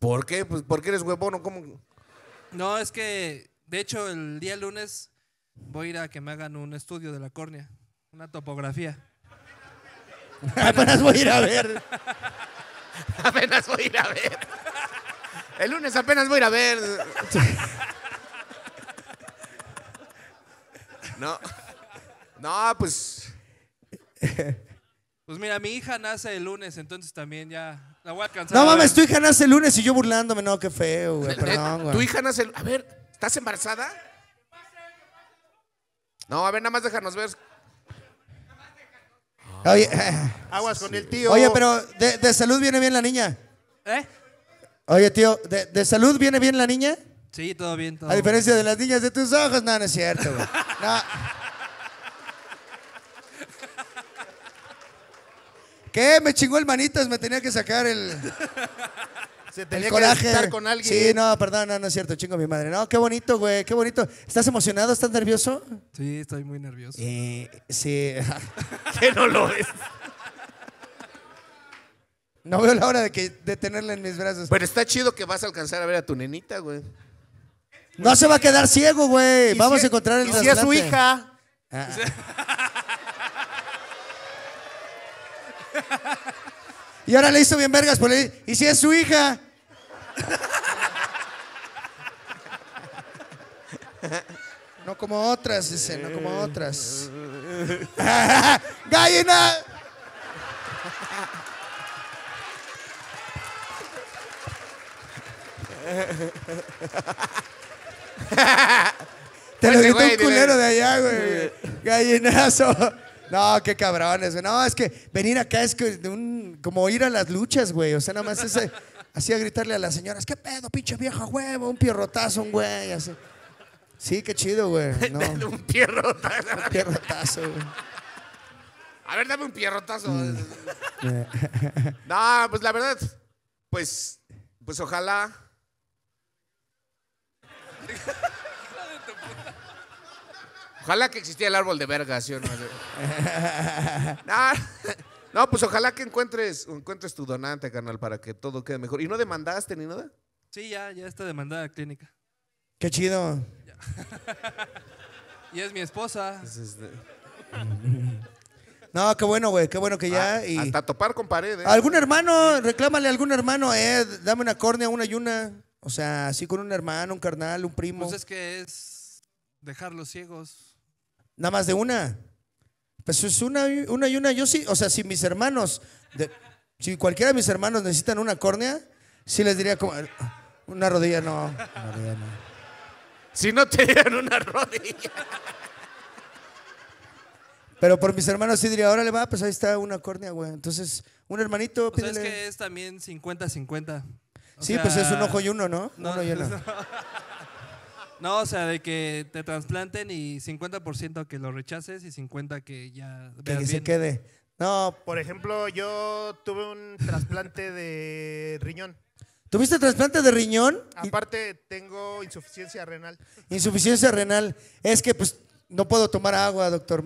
¿Por qué? Pues porque eres huevón o cómo. No, es que, de hecho, el día lunes voy a ir a que me hagan un estudio de la córnea, una topografía. apenas voy a ir a ver. apenas voy a ir a ver. El lunes apenas voy a ir a ver. No. No, pues. Pues mira, mi hija nace el lunes, entonces también ya no mames, tu hija nace el lunes y yo burlándome. No, qué feo, güey. Perdón, ¿Eh? güey. Tu hija nace el... A ver, ¿estás embarazada? No, a ver, nada más déjanos ver. Oye, ah, Aguas con el tío. Oye, pero de, salud viene bien la niña. ¿Eh? Oye, tío, ¿de, de salud viene bien la niña? Sí, todo bien. Todo a diferencia de las niñas de tus ojos, no, no es cierto, güey. No. ¿Qué? Me chingó el manitas, me tenía que sacar el. Se tenía que estar con alguien. Sí, no, perdón, no, no es cierto, chingo mi madre. No, qué bonito, güey, qué bonito. ¿Estás emocionado? ¿Estás nervioso? Sí, estoy muy nervioso. Eh, sí. ¿Qué no lo es. No veo la hora de, tenerla en mis brazos. Pero está chido que vas a alcanzar a ver a tu nenita, güey. No se va a quedar ciego, güey. Vamos a encontrar el ¿y si es su hija. Ah. Y ahora le hizo bien vergas, por ahí. ¿y si es su hija? No como otras, dice, no como otras. ¡Gallina! Te lo gritó un culero de allá, güey. Gallinazo. No, qué cabrones. No, es que venir acá es como ir a las luchas, güey. O sea, nada más ese, eh, así a gritarle a las señoras, ¿qué pedo, pinche vieja, huevo? Un pierrotazo, un güey. Así. Sí, qué chido, güey. No. un pierrotazo. Un pierrotazo, güey. A ver, dame un pierrotazo. Mm. no, pues la verdad, pues, pues ojalá. Ojalá que existía el árbol de verga, ¿sí o no? no, pues ojalá que encuentres, encuentres tu donante, carnal, para que todo quede mejor. ¿Y no demandaste ni nada? Sí, ya, ya está demandada clínica. Qué chido. y es mi esposa. Este. No, qué bueno, güey, qué bueno que ya. Ah, hasta topar con paredes. ¿eh? Algún hermano, reclámale a algún hermano, eh, dame una córnea, una y una. O sea, así con un hermano, un carnal, un primo. Pues es que es dejarlos ciegos. Nada más de una. Pues es una, una y una. Yo sí, o sea, si mis hermanos, si cualquiera de mis hermanos necesitan una córnea, sí les diría como, una rodilla no, Si no te dieran una rodilla. Pero por mis hermanos sí diría, ahora le va, pues ahí está una córnea, güey. Entonces, un hermanito, es que es también 50-50. Sí, pues es un ojo y uno, ¿no? no uno y uno. No. No, o sea, de que te trasplanten y 50% que lo rechaces y 50% que ya. Que, se quede. No. Por ejemplo, yo tuve un trasplante de riñón. ¿Tuviste trasplante de riñón? Aparte, tengo insuficiencia renal. Insuficiencia renal. Es que, pues, no puedo tomar agua, doctor.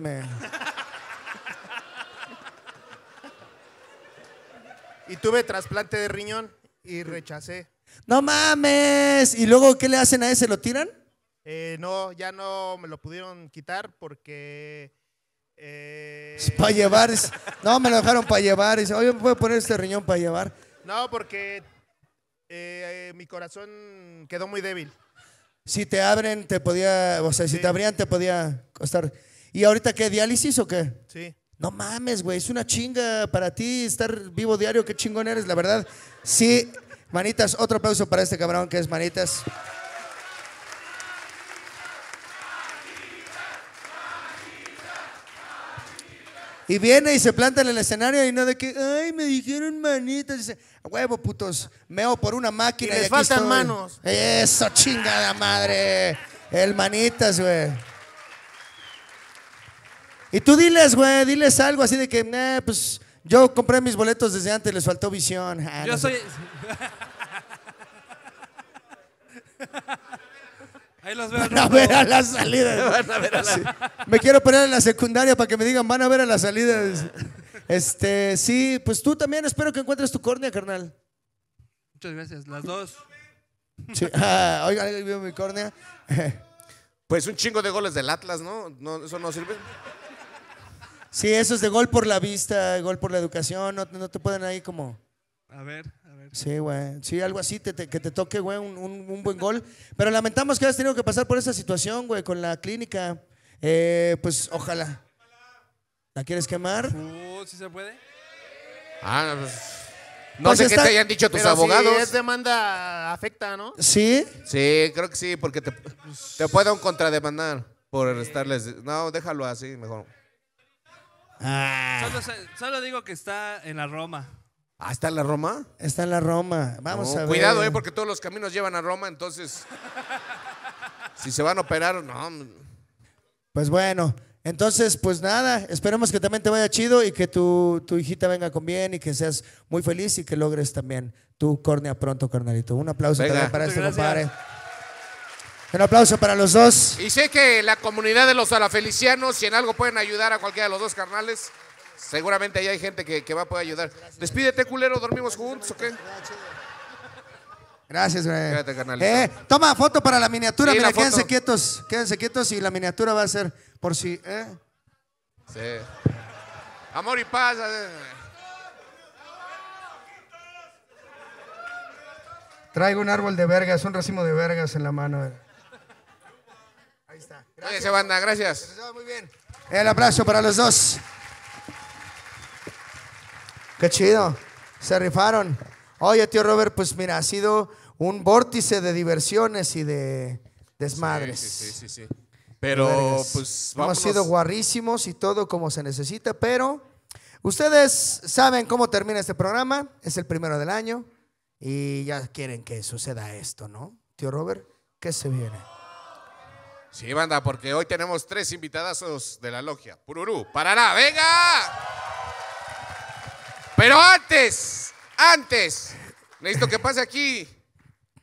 Y tuve trasplante de riñón y rechacé. No mames. ¿Y luego qué le hacen a ese? ¿Lo tiran? Eh, no, ya no me lo pudieron quitar porque... Eh, para llevar. No, me lo dejaron para llevar. oye, ¿me puedo poner este riñón para llevar? No, porque eh, mi corazón quedó muy débil. Si te abren, te podía, o sea, si te abrían, te podía costar. ¿Y ahorita qué? ¿Diálisis o qué? Sí. No mames, güey, es una chinga para ti estar vivo diario, qué chingón eres, la verdad. Sí, manitas, otro aplauso para este cabrón que es manitas. Y viene y se planta en el escenario y no de que, ay, me dijeron manitas. Dice, huevo, putos, meo por una máquina. Y les y faltan manos. Eso, chingada madre. El manitas, güey. Y tú diles, güey, diles algo así de que, eh, pues yo compré mis boletos desde antes, les faltó visión. Ah, yo soy. Ahí los veo. Van a ver a la salida. Me quiero poner en la secundaria para que me digan, van a ver a la salida. Este, sí, pues tú también espero que encuentres tu córnea, carnal. Muchas gracias, las dos. Oigan, ah, oiga, mi córnea? Pues un chingo de goles del Atlas, ¿no? eso no sirve. Sí, eso es de gol por la vista, gol por la educación, no te pueden ahí como... A ver, Sí, güey. Sí, algo así, que te toque, güey, un, buen gol. Pero lamentamos que hayas tenido que pasar por esa situación, güey, con la clínica. Eh, pues ojalá. ¿La quieres quemar? Uh, ¿Sí se puede? Ah, No pues, pues sé qué te hayan dicho tus abogados. es demanda, afecta, ¿no? Sí. Sí, creo que sí, porque te, te pueden contrademandar por estarles. No, déjalo así, mejor. Ah. solo, digo que está en la Roma. Ah, ¿está en la Roma? Está en la Roma. Vamos a ver. Cuidado, eh, porque todos los caminos llevan a Roma, entonces. si se van a operar, no. Pues bueno, entonces, pues nada, esperemos que también te vaya chido y que tu, hijita venga con bien y que seas muy feliz y que logres también tu córnea pronto, carnalito. Un aplauso también para este Un aplauso para los dos. Y sé que la comunidad de los alafelicianos, si en algo pueden ayudar a cualquiera de los dos carnales, Seguramente ahí hay gente que, va a poder ayudar. Despídete, culero, dormimos juntos ¿ok? Gracias, güey. Eh, toma foto para la miniatura. quédense quietos, quédense quietos y la miniatura va a ser por si. ¿eh? Sí. Amor y paz. Eh. Traigo un árbol de vergas, un racimo de vergas en la mano. Eh. Ahí está. Gracias, banda, gracias. Muy bien. El abrazo para los dos. Qué chido. Se rifaron. Oye, tío Robert, pues mira, ha sido un vórtice de diversiones y de desmadres. Sí, sí, sí, Pero pues hemos sido guarrísimos y todo como se necesita, pero ustedes saben cómo termina este programa, es el primero del año y ya quieren que suceda esto, ¿no? Tío Robert, ¿qué se viene? Sí, banda, porque hoy tenemos tres invitadazos de la logia. Pururú, Parará, venga. Pero antes, antes, necesito que pase aquí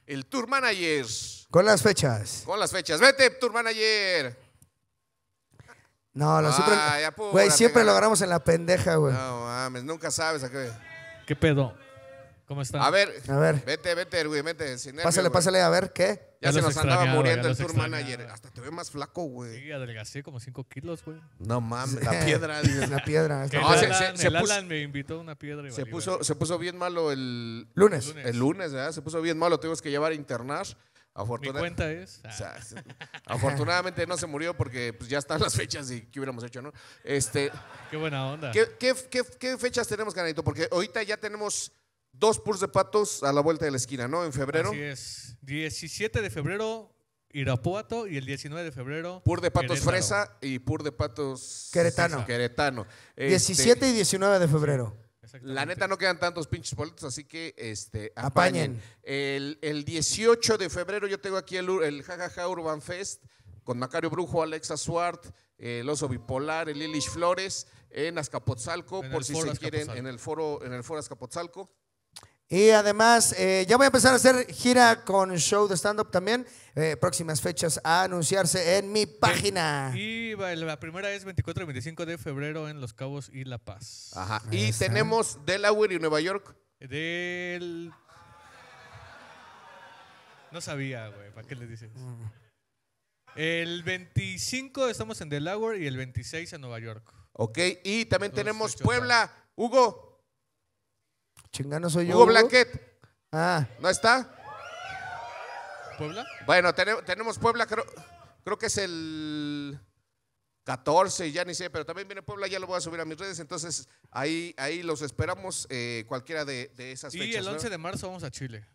el tour manager. Con las fechas. Con las fechas. Vete, tour manager. No, lo siempre, güey, siempre lo en la pendeja, güey. No mames, nunca sabes a qué. ¿Qué pedo? ¿Cómo están? A ver, a ver. vete, vete, güey, vete. pásale, pásale, a ver, ¿qué? Ya, se nos andaba muriendo el tour manager. Hasta te veo más flaco, güey. Sí, adelgacé como 5 kilos, güey. No mames, la piedra. La piedra. se- puso- me invitó una piedra Se puso, bien malo el Lunes. el lunes, ¿verdad? Se puso bien malo, tuvimos que llevar a internar. güey. Mi cuenta es... o ah. sea, afortunadamente no se murió porque pues, ya están las fechas y qué hubiéramos hecho, ¿no? Este, qué buena onda. ¿qué, qué fechas tenemos, Canadito? Porque ahorita ya tenemos dos Purs de Patos a la vuelta de la esquina, ¿no? En febrero. Así es. 17 de febrero, Irapuato y el 19 de febrero. Pur de Patos Fresa y Pur de Patos Queretano. Queretano. 17 este, y 19 de febrero. La neta no quedan tantos pinches boletos, así que este, apañen. El, el, 18 de febrero yo tengo aquí el, el Jajaja Urban Fest con Macario Brujo, Alexa Suart, el Oso Bipolar, el Lilish Flores en Azcapotzalco, por si se quieren, en el foro, en el foro Azcapotzalco. Y además, eh, ya voy a empezar a hacer gira con show de stand-up también. Eh, próximas fechas a anunciarse en mi página. Eh, y la primera es 24 y 25 de febrero en Los Cabos y La Paz. Ajá. y tenemos Delaware y Nueva York. Del. No sabía, güey. ¿Para qué le dices? El 25 estamos en Delaware y el 26 en Nueva York. Ok, y también tenemos Puebla. Hugo. Chingano soy yo. Hugo Blanquet. Ah. ¿No está? ¿Puebla? Bueno, tenemos Puebla, creo, que es el 14, ya ni sé, pero también viene Puebla, ya lo voy a subir a mis redes, entonces ahí, ahí los esperamos eh, cualquiera de, esas fechas. Y el 11 de marzo vamos a Chile.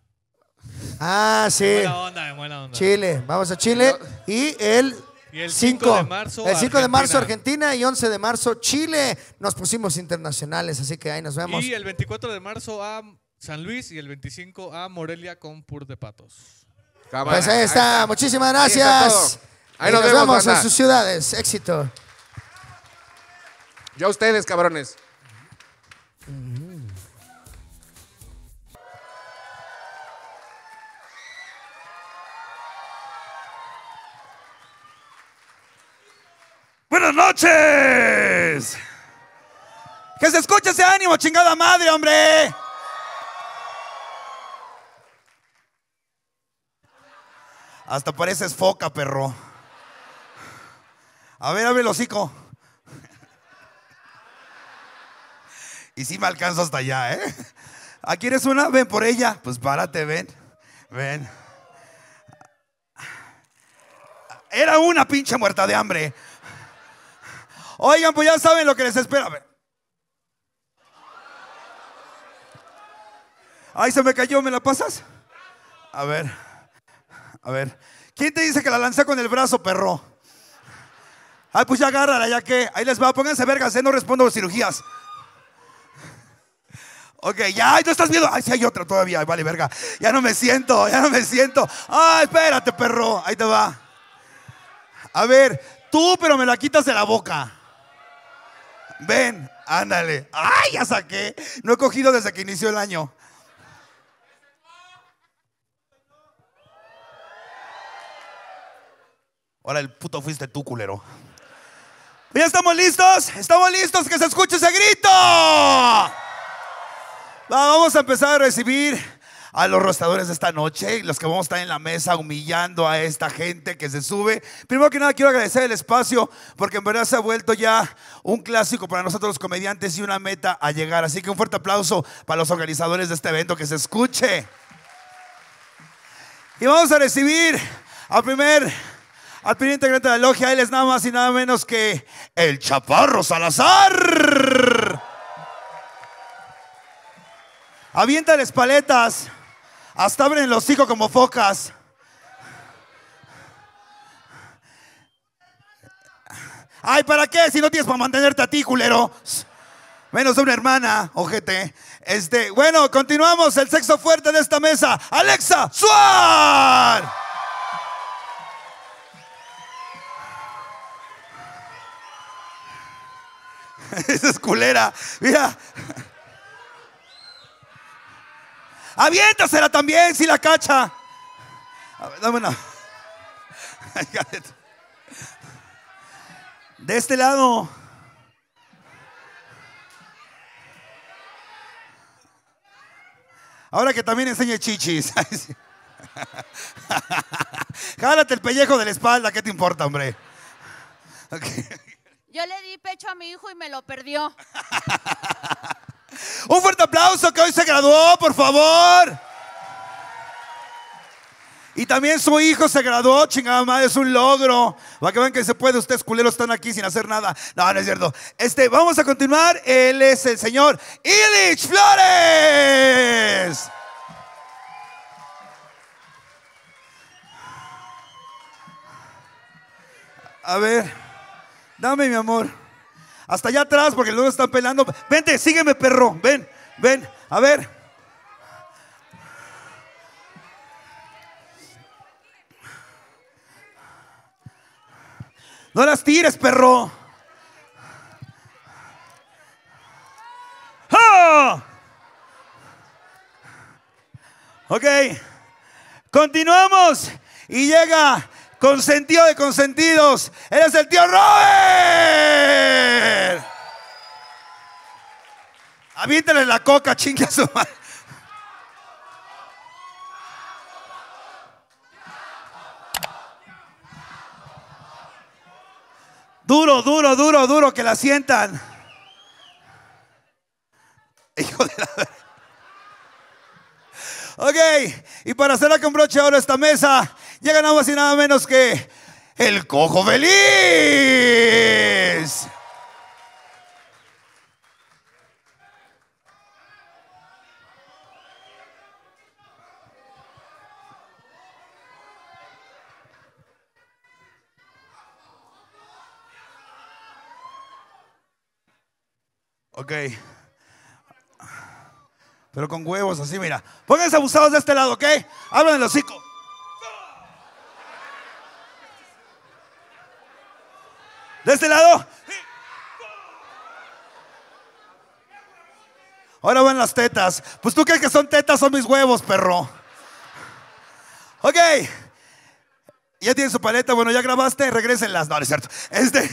Ah, sí. Buena onda, buena onda. Chile, vamos a Chile. Y el y el 5 de marzo. El 5 de marzo Argentina y 11 de marzo Chile. Nos pusimos internacionales, así que ahí nos vemos. Y el 24 de marzo a San Luis y el 25 a Morelia con Pur de Patos. Pues ahí está, muchísimas gracias. Ahí, nos, vemos, vemos en sus ciudades. Éxito. Ya ustedes, cabrones. noches. Que se escuche ese ánimo, chingada madre, hombre. Hasta pareces foca, perro. A ver, a el hocico. Y si me alcanzo hasta allá, ¿eh? ¿Ah, quieres una? Ven por ella. Pues párate, ven. Ven. Era una pinche muerta de hambre. Oigan, pues ya saben lo que les espera. Ahí se me cayó, ¿me la pasas? A ver, a ver. ¿Quién te dice que la lancé con el brazo, perro? Ay, pues ya agárrala, ya que. Ahí les va, pónganse vergas, ¿eh? no respondo a cirugías. Ok, ya, ay, no estás viendo. Ay, si hay otra todavía, vale, verga. Ya no me siento, ya no me siento. Ay, ah, espérate, perro, ahí te va. A ver, tú, pero me la quitas de la boca. Ven, ándale. ¡Ay, ya saqué! No he cogido desde que inició el año. Ahora el puto fuiste tú, culero. ¿Ya estamos listos? ¿Estamos listos? Que se escuche ese grito. Vamos a empezar a recibir a los rostradores de esta noche, los que vamos a estar en la mesa humillando a esta gente que se sube. Primero que nada, quiero agradecer el espacio, porque en verdad se ha vuelto ya un clásico para nosotros los comediantes y una meta a llegar. Así que un fuerte aplauso para los organizadores de este evento, que se escuche. Y vamos a recibir al primer, al primer integrante de la logia, él es nada más y nada menos que el Chaparro Salazar. Avienta las paletas. Hasta abren los hijos como focas. Ay, ¿para qué? Si no tienes para mantenerte a ti, culero. Menos una hermana, ojete. Este, bueno, continuamos el sexo fuerte de esta mesa. Alexa, Suar. Esa es culera. Mira. Aviéntasela también si la cacha. A dame una. De este lado. Ahora que también enseñe chichis. Jálate el pellejo de la espalda, ¿qué te importa, hombre? Yo le di pecho a mi hijo y me lo perdió. Un fuerte aplauso que hoy se graduó, por favor. Y también su hijo se graduó, chingada madre, es un logro. Va que ven que se puede, ustedes culeros están aquí sin hacer nada. No, no es cierto. Este, vamos a continuar. Él es el señor Illich Flores. A ver, dame mi amor. Hasta allá atrás, porque luego están pelando. Vente, sígueme, perro. Ven, ven. A ver. No las tires, perro. ¡Ah! Ok. Continuamos. Y llega consentido de consentidos. Eres el tío Robert. Aviéntale la coca, chingue su madre. Duro, duro, duro, duro, que la sientan. Hijo de la... Ok, y para hacerla con broche ahora esta mesa, ya ganamos más y nada menos que el cojo feliz. Ok. Pero con huevos así, mira. Pónganse abusados de este lado, ¿ok? Hablan el hocico. De este lado. Ahora van las tetas. Pues tú crees que son tetas, son mis huevos, perro. Ok. Ya tiene su paleta. Bueno, ya grabaste. Regrésenlas. No, no es cierto. Este.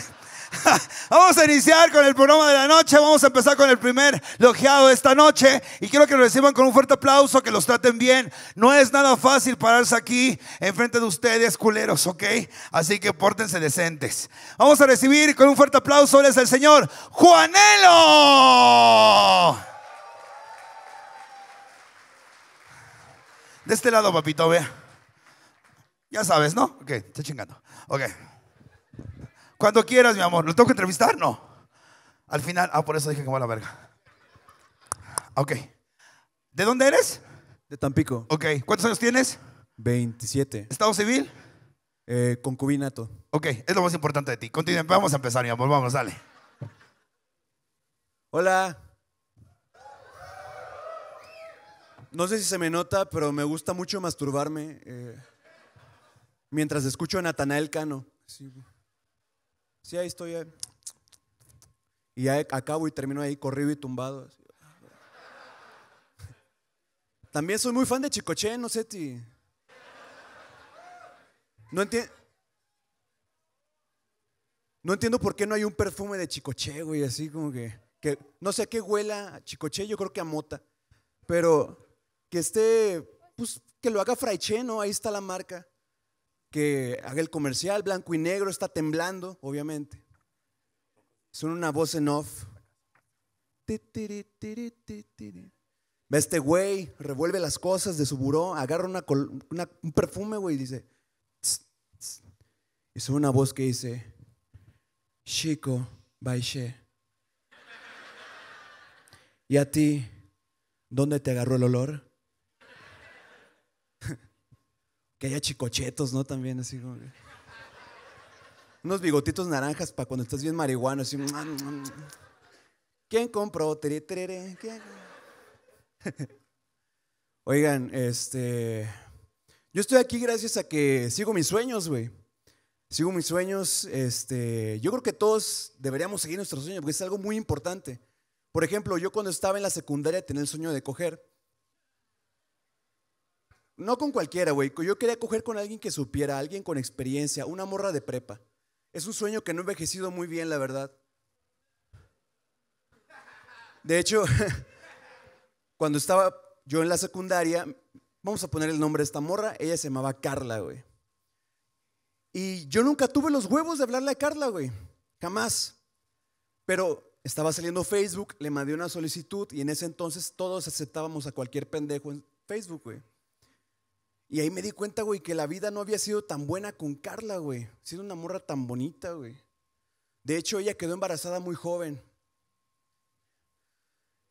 Vamos a iniciar con el programa de la noche. Vamos a empezar con el primer logiado de esta noche. Y quiero que lo reciban con un fuerte aplauso, que los traten bien. No es nada fácil pararse aquí enfrente de ustedes, culeros, ¿ok? Así que pórtense decentes. Vamos a recibir con un fuerte aplauso. desde el señor Juanelo. De este lado, papito, vea. Ya sabes, ¿no? Ok, estoy chingando. Ok. Cuando quieras, mi amor. ¿Lo tengo que entrevistar? No. Al final, ah, por eso dije que voy a la verga. Ok. ¿De dónde eres? De Tampico. Ok. ¿Cuántos años tienes? 27. ¿Estado civil? Eh, concubinato. Ok, es lo más importante de ti. Continúen, vamos a empezar, mi amor. Vamos, dale. Hola. No sé si se me nota, pero me gusta mucho masturbarme eh, mientras escucho a Natanael Cano. Sí. Sí, ahí estoy. Eh. Y ya acabo y termino ahí corrido y tumbado. También soy muy fan de Chicoche, no sé ti. No entiendo. No entiendo por qué no hay un perfume de Chicoche, güey, así como que, que no sé a qué huela a Chicoche, yo creo que a mota. Pero que esté, pues que lo haga Fraiche, ¿no? Ahí está la marca que haga el comercial, blanco y negro, está temblando, obviamente. Son una voz en off. Ve este güey, revuelve las cosas de su buró, agarra un perfume, güey, y dice. Y suena una voz que dice: Chico, baixé. ¿Y a ti, dónde te agarró el olor? que haya chicochetos, ¿no? También así como... Unos bigotitos naranjas para cuando estás bien marihuana, así... ¿Quién compró? ¿Quién? Oigan, este... Yo estoy aquí gracias a que sigo mis sueños, güey. Sigo mis sueños. Este, yo creo que todos deberíamos seguir nuestros sueños porque es algo muy importante. Por ejemplo, yo cuando estaba en la secundaria tenía el sueño de coger. No con cualquiera, güey. Yo quería coger con alguien que supiera, alguien con experiencia, una morra de prepa. Es un sueño que no he envejecido muy bien, la verdad. De hecho, cuando estaba yo en la secundaria, vamos a poner el nombre de esta morra, ella se llamaba Carla, güey. Y yo nunca tuve los huevos de hablarle a Carla, güey. Jamás. Pero estaba saliendo Facebook, le mandé una solicitud y en ese entonces todos aceptábamos a cualquier pendejo en Facebook, güey. Y ahí me di cuenta, güey, que la vida no había sido tan buena con Carla, güey. Siendo una morra tan bonita, güey. De hecho, ella quedó embarazada muy joven.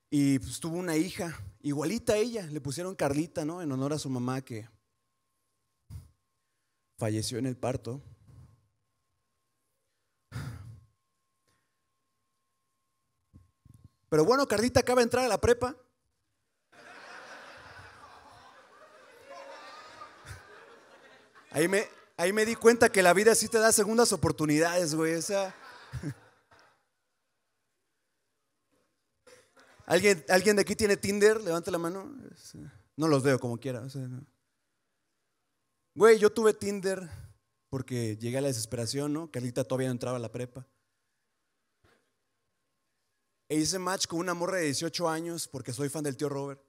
Y pues, tuvo una hija, igualita a ella. Le pusieron Carlita, ¿no? En honor a su mamá que falleció en el parto. Pero bueno, Carlita acaba de entrar a la prepa. Ahí me, di cuenta que la vida sí te da segundas oportunidades, güey. ¿Alguien, ¿Alguien de aquí tiene Tinder? Levanta la mano. No los veo como quiera. Güey, yo tuve Tinder porque llegué a la desesperación, ¿no? Carlita todavía no entraba a la prepa. E hice match con una morra de 18 años porque soy fan del tío Robert.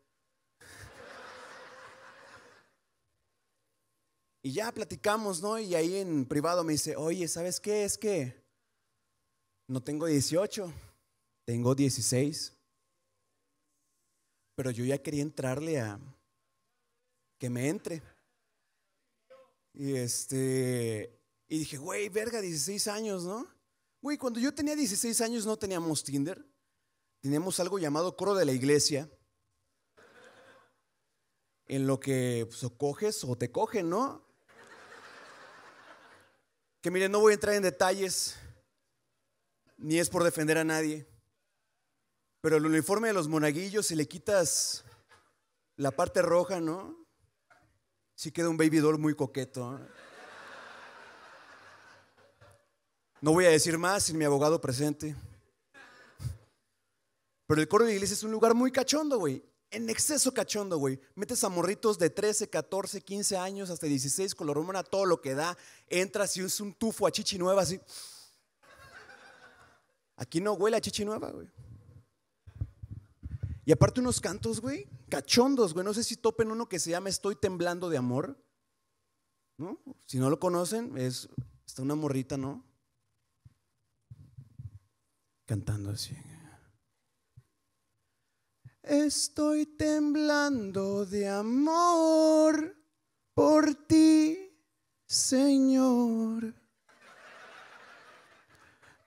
Y ya platicamos, ¿no? Y ahí en privado me dice, oye, ¿sabes qué? Es que no tengo 18, tengo 16. Pero yo ya quería entrarle a que me entre. Y este, y dije, güey, verga, 16 años, ¿no? Güey, cuando yo tenía 16 años no teníamos Tinder. Teníamos algo llamado coro de la iglesia. En lo que pues, o coges o te cogen, ¿no? que miren, no voy a entrar en detalles, ni es por defender a nadie, pero el uniforme de los monaguillos, si le quitas la parte roja, ¿no? Sí queda un baby doll muy coqueto. ¿eh? No voy a decir más sin mi abogado presente. Pero el coro de iglesia es un lugar muy cachondo, güey en exceso cachondo, güey. Metes a morritos de 13, 14, 15 años hasta 16 con la a todo lo que da. Entras y es un tufo a chichi nueva así. Aquí no huele a chichi nueva, güey. Y aparte unos cantos, güey, cachondos, güey. No sé si topen uno que se llama Estoy temblando de amor. Si no lo conocen, es está una morrita, ¿no? Cantando así. Estoy temblando de amor por ti, Señor.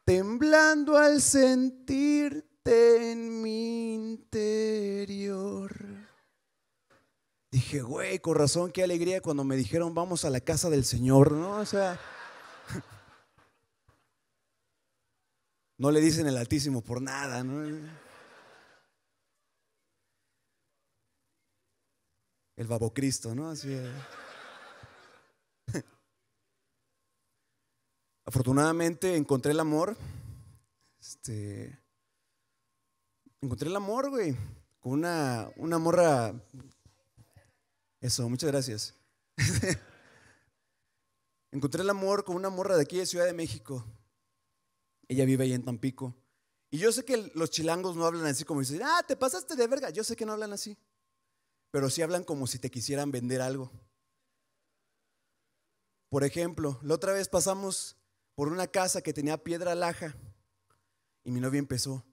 Temblando al sentirte en mi interior. Dije, güey, con razón, qué alegría cuando me dijeron vamos a la casa del Señor, ¿no? O sea, no le dicen el Altísimo por nada, ¿no? el babocristo, ¿no? Así. es. Afortunadamente encontré el amor. Este, encontré el amor, güey. Con una, una morra. Eso, muchas gracias. encontré el amor con una morra de aquí de Ciudad de México. Ella vive ahí en Tampico. Y yo sé que los chilangos no hablan así como dicen, ah, te pasaste de verga. Yo sé que no hablan así pero sí hablan como si te quisieran vender algo. Por ejemplo, la otra vez pasamos por una casa que tenía piedra laja y mi novia empezó,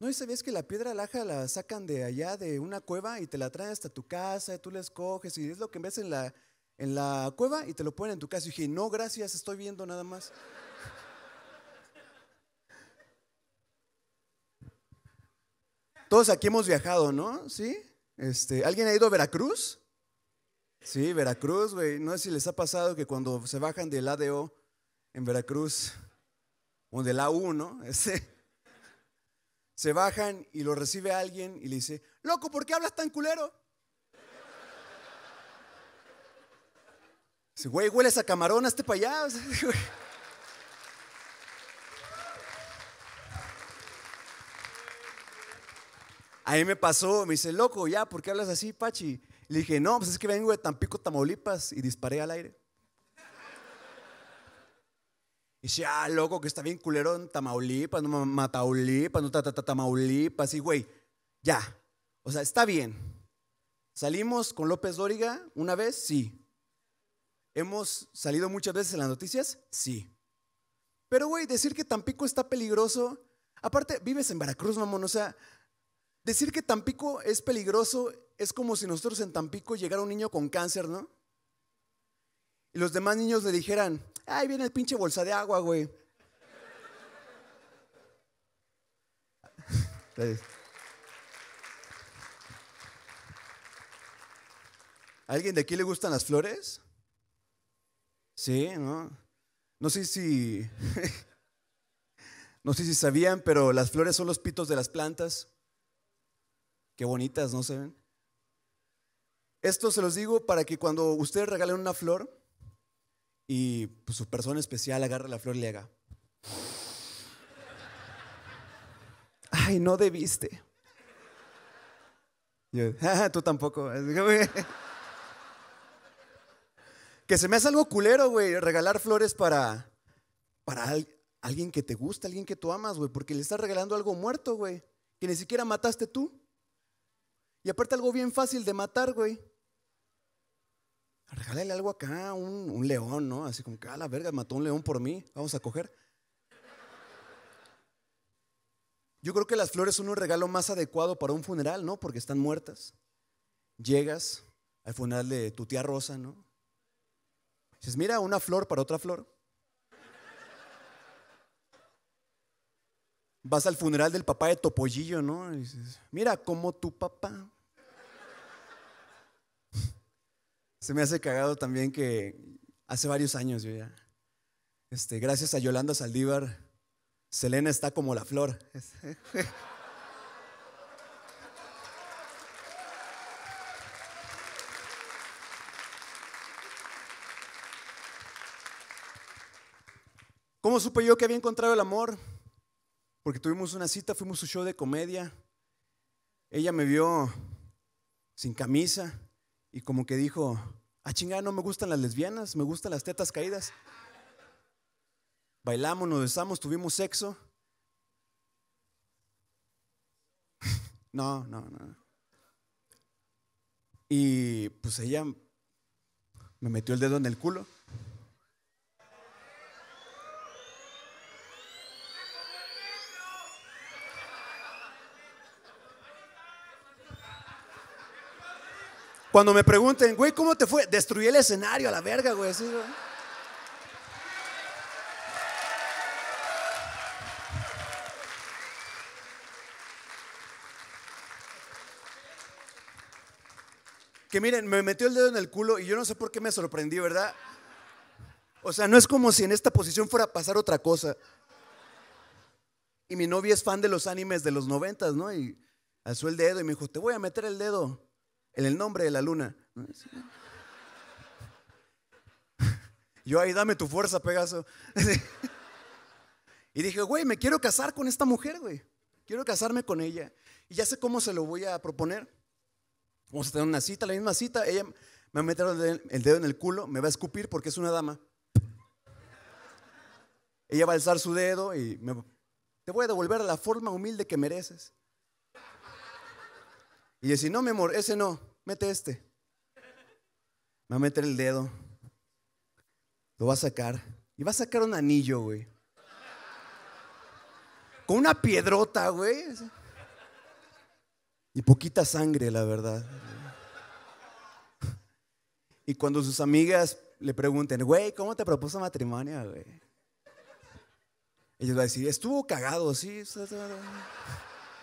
¿no? ¿Y sabías que la piedra laja la sacan de allá, de una cueva y te la traen hasta tu casa y tú la escoges y es lo que ves en la, en la cueva y te lo ponen en tu casa? Y dije, no, gracias, estoy viendo nada más. Todos aquí hemos viajado, ¿no? ¿Sí? Este, ¿Alguien ha ido a Veracruz? Sí, Veracruz, güey. No sé si les ha pasado que cuando se bajan del ADO en Veracruz o del A1, ¿no? Este, se bajan y lo recibe alguien y le dice, loco, ¿por qué hablas tan culero? Dice, güey, hueles a camarón, hazte para allá. A me pasó, me dice, loco, ya, ¿por qué hablas así, Pachi? Le dije, no, pues es que vengo de Tampico, Tamaulipas, y disparé al aire. Y dice, ah, loco, que está bien culero Tamaulipas, no Mataulipas, no ta, ta, Tamaulipas, y güey, ya. O sea, está bien. Salimos con López Dóriga una vez, sí. Hemos salido muchas veces en las noticias, sí. Pero, güey, decir que Tampico está peligroso, aparte, vives en Veracruz, mamón, o sea, Decir que Tampico es peligroso es como si nosotros en Tampico llegara un niño con cáncer, ¿no? Y los demás niños le dijeran, ahí viene el pinche bolsa de agua, güey. alguien de aquí le gustan las flores? Sí, ¿no? No sé si... no sé si sabían, pero las flores son los pitos de las plantas. Qué bonitas, ¿no se ven? Esto se los digo para que cuando ustedes regalen una flor y pues, su persona especial agarre la flor y le haga. Ay, no debiste. Ah, tú tampoco. que se me hace algo culero, güey, regalar flores para, para alguien que te gusta, alguien que tú amas, güey, porque le estás regalando algo muerto, güey, que ni siquiera mataste tú. Y aparte algo bien fácil de matar, güey. Regálale algo acá, un, león, ¿no? Así como que, a ah, la verga, mató un león por mí, vamos a coger. Yo creo que las flores son un regalo más adecuado para un funeral, ¿no? Porque están muertas. Llegas al funeral de tu tía Rosa, ¿no? Dices, mira, una flor para otra flor. Vas al funeral del papá de Topollillo, ¿no? Y dices, mira, como tu papá. Se me hace cagado también que hace varios años yo ya. Este, gracias a Yolanda Saldívar, Selena está como la flor. ¿Cómo supe yo que había encontrado el amor? Porque tuvimos una cita, fuimos a su show de comedia. Ella me vio sin camisa, y como que dijo, ah chingada, no me gustan las lesbianas, me gustan las tetas caídas. Bailamos, nos besamos, tuvimos sexo. no, no, no. Y pues ella me metió el dedo en el culo. Cuando me pregunten, güey, ¿cómo te fue? Destruí el escenario a la verga, güey. Que miren, me metió el dedo en el culo y yo no sé por qué me sorprendí, ¿verdad? O sea, no es como si en esta posición fuera a pasar otra cosa. Y mi novia es fan de los animes de los noventas, ¿no? Y alzó el dedo y me dijo, te voy a meter el dedo en el nombre de la luna. Yo ahí dame tu fuerza, Pegaso. Y dije, güey, me quiero casar con esta mujer, güey. Quiero casarme con ella. Y ya sé cómo se lo voy a proponer. Vamos a tener una cita, la misma cita. Ella me va a meter el dedo en el culo, me va a escupir porque es una dama. Ella va a alzar su dedo y me, te voy a devolver la forma humilde que mereces. Y yo no, mi amor, ese no, mete este. Me va a meter el dedo. Lo va a sacar. Y va a sacar un anillo, güey. Con una piedrota, güey. Y poquita sangre, la verdad. Y cuando sus amigas le pregunten, güey, ¿cómo te propuso matrimonio, güey? Ellos va a decir, estuvo cagado, sí.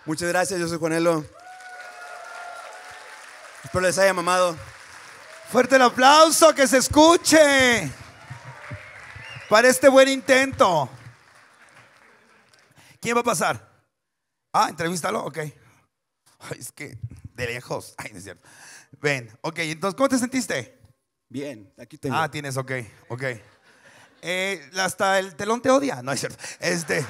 Muchas gracias, yo soy Juanelo. Espero les haya mamado. Fuerte el aplauso, que se escuche para este buen intento. ¿Quién va a pasar? Ah, entrevístalo, ok. es que de lejos. Ay, no es cierto. Ven, ok, entonces, ¿cómo te sentiste? Bien, aquí tengo. Ah, tienes, ok, ok. Eh, hasta el telón te odia, no es cierto. Este.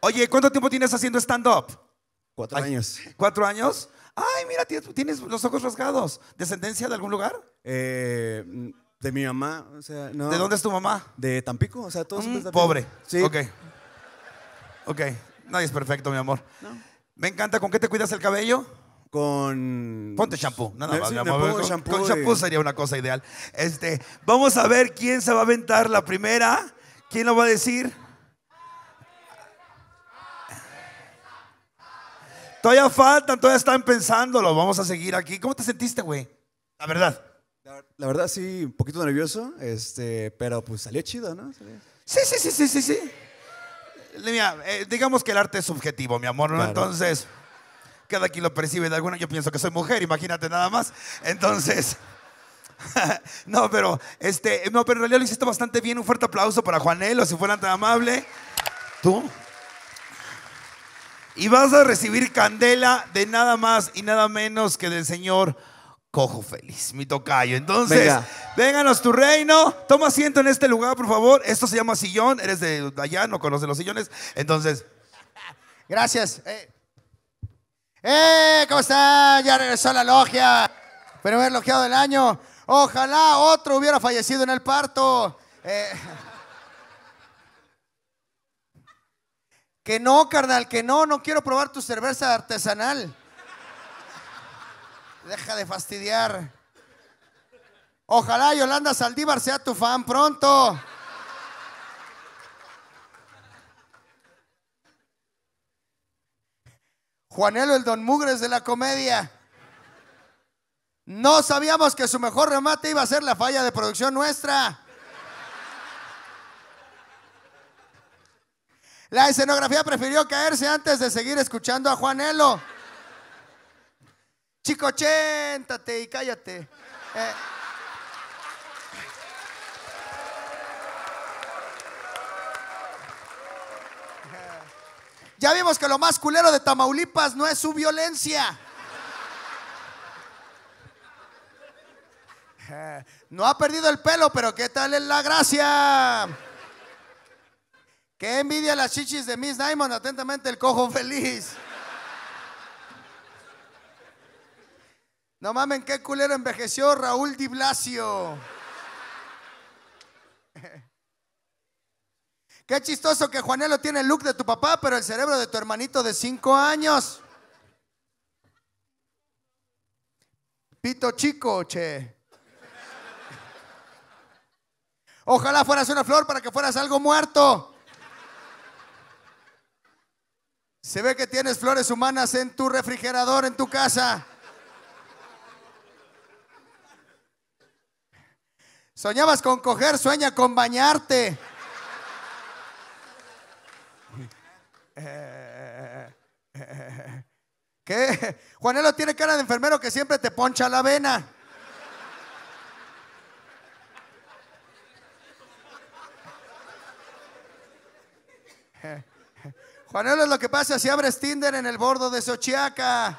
Oye, ¿cuánto tiempo tienes haciendo stand-up? Cuatro años. ¿Cuatro años? Ay, mira, tienes, los ojos rasgados. ¿Descendencia de algún lugar? Eh, de mi mamá. O sea, ¿De dónde es tu mamá? De Tampico. O sea, todos. Mm, pobre. Sí. Ok. Ok. Nadie es perfecto, mi amor. Me encanta. ¿Con qué te cuidas el cabello? Con. Ponte shampoo. Nada más, Con shampoo, sería una cosa ideal. Este, vamos a ver quién se va a aventar la primera. ¿Quién lo va a decir? Todavía faltan, todavía están pensándolo. Vamos a seguir aquí. ¿Cómo te sentiste, güey? La verdad. La, verdad, sí, un poquito nervioso, este, pero pues salió chido, ¿no? Sí, sí, sí, sí, sí, sí. Mira, eh, digamos que el arte es subjetivo, mi amor, ¿no? Entonces, cada quien lo percibe de alguna. Yo pienso que soy mujer, imagínate nada más. Entonces. no, pero este, no, pero en realidad lo hiciste bastante bien. Un fuerte aplauso para Juanelo, si fueran tan amable. ¿Tú? Y vas a recibir candela de nada más y nada menos que del Señor Cojo Feliz, mi tocayo. Entonces, vénganos tu reino. Toma asiento en este lugar, por favor. Esto se llama sillón. Eres de allá, no conoces los sillones. Entonces. Gracias. Eh. eh ¿Cómo están? Ya regresó a la logia. Primer logiado del año. Ojalá otro hubiera fallecido en el parto. Eh. Que no, carnal, que no, no quiero probar tu cerveza artesanal. Deja de fastidiar. Ojalá Yolanda Saldívar sea tu fan pronto. Juanelo el Don Mugres de la comedia. No sabíamos que su mejor remate iba a ser la falla de producción nuestra. La escenografía prefirió caerse antes de seguir escuchando a Juanelo. Chico, chéntate y cállate. Eh. Ya vimos que lo más culero de Tamaulipas no es su violencia. Eh, no ha perdido el pelo, pero ¿qué tal es la gracia? Que envidia las chichis de Miss Diamond, atentamente el cojo feliz. No mamen, qué culero envejeció Raúl Di Qué chistoso que Juanelo tiene el look de tu papá, pero el cerebro de tu hermanito de cinco años. Pito chico, che. Ojalá fueras una flor para que fueras algo muerto. Se ve que tienes flores humanas en tu refrigerador, en tu casa. Soñabas con coger, sueña con bañarte. Juanelo tiene cara de enfermero que siempre te poncha la vena. es lo que pasa si abres Tinder en el bordo de Sochiaca.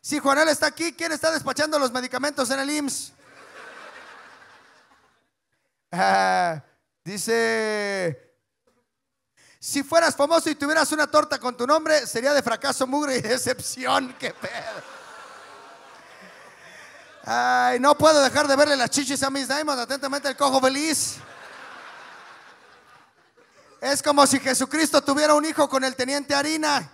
Si Juanel está aquí, ¿quién está despachando los medicamentos en el IMSS? Ah, dice, si fueras famoso y tuvieras una torta con tu nombre, sería de fracaso, mugre y decepción. ¡Qué pedo! Ay, no puedo dejar de verle las chichis a Miss Diamond. Atentamente, el cojo feliz. Es como si Jesucristo tuviera un hijo con el teniente Harina.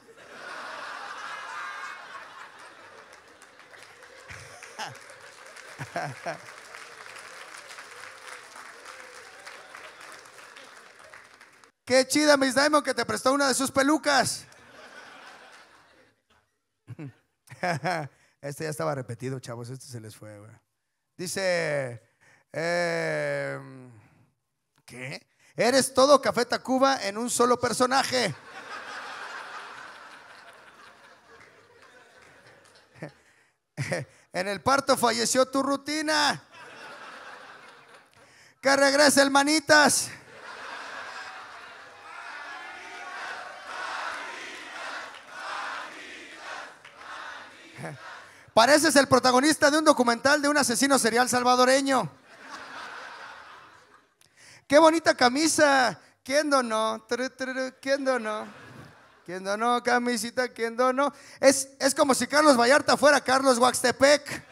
Qué chida Miss Diamond que te prestó una de sus pelucas. Este ya estaba repetido, chavos. Este se les fue. Güey. Dice, eh, ¿qué? Eres todo Café Tacuba en un solo personaje. en el parto falleció tu rutina. Que regrese el manitas. Pareces el protagonista de un documental de un asesino serial salvadoreño qué bonita camisa. ¿Quién donó? ¿Quién donó? ¿Quién donó camisita? ¿Quién donó? Es, es como si Carlos Vallarta fuera Carlos Huaxtepec.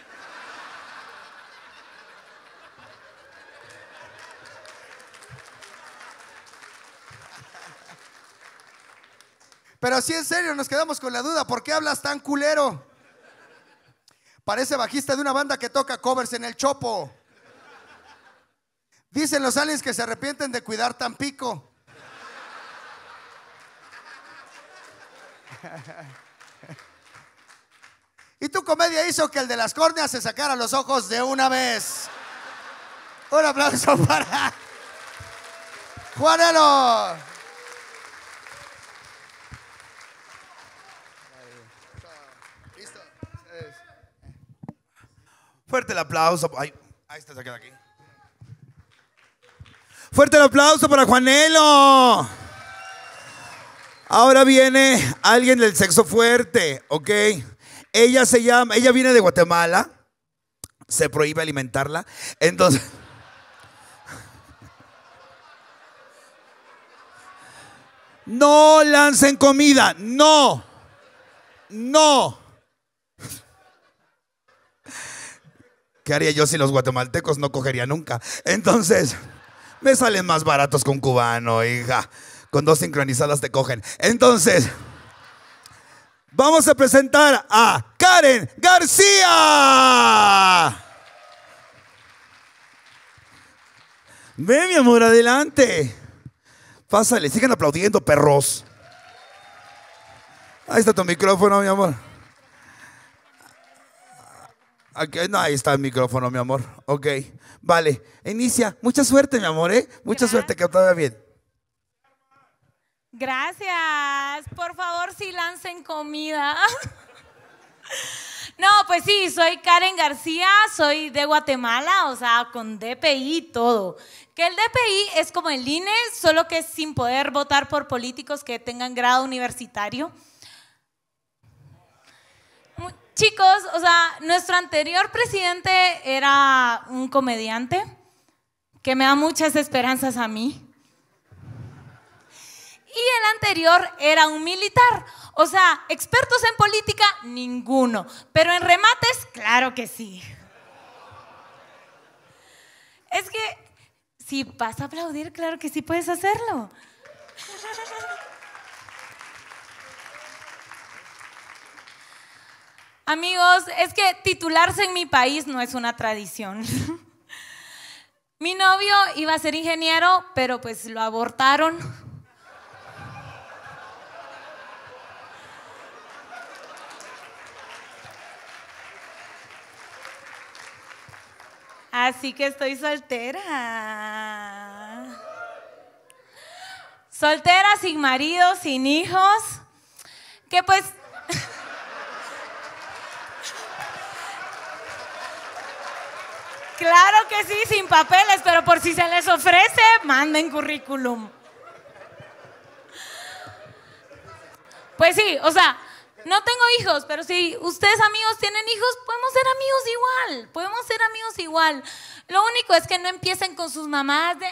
Pero si en serio nos quedamos con la duda, ¿por qué hablas tan culero? Parece bajista de una banda que toca covers en el chopo. Dicen los aliens que se arrepienten de cuidar tan pico Y tu comedia hizo que el de las córneas se sacara los ojos de una vez. Un aplauso para Juanelo. Fuerte el aplauso. ahí está, se queda aquí. Fuerte el aplauso para Juanelo. Ahora viene alguien del sexo fuerte, ¿ok? Ella se llama, ella viene de Guatemala. Se prohíbe alimentarla. Entonces. No lancen comida. No. No. ¿Qué haría yo si los guatemaltecos no cogerían nunca? Entonces. Me salen más baratos con cubano, hija. Con dos sincronizadas te cogen. Entonces, vamos a presentar a Karen García. Ve, mi amor, adelante. Pásale, sigan aplaudiendo, perros. Ahí está tu micrófono, mi amor no, ahí está el micrófono, mi amor. Ok, vale. Inicia. Mucha suerte, mi amor, ¿eh? Mucha suerte, que todo va bien. Gracias. Por favor, si lancen comida. No, pues sí, soy Karen García, soy de Guatemala, o sea, con DPI y todo. Que el DPI es como el INE, solo que sin poder votar por políticos que tengan grado universitario. Chicos, o sea, nuestro anterior presidente era un comediante que me da muchas esperanzas a mí. Y el anterior era un militar. O sea, expertos en política, ninguno. Pero en remates, claro que sí. Es que si vas a aplaudir, claro que sí puedes hacerlo. Amigos, es que titularse en mi país no es una tradición. mi novio iba a ser ingeniero, pero pues lo abortaron. Así que estoy soltera. Soltera, sin marido, sin hijos. Que pues Claro que sí, sin papeles, pero por si se les ofrece, manden currículum. Pues sí, o sea, no tengo hijos, pero si ustedes amigos tienen hijos, podemos ser amigos igual, podemos ser amigos igual. Lo único es que no empiecen con sus mamás de,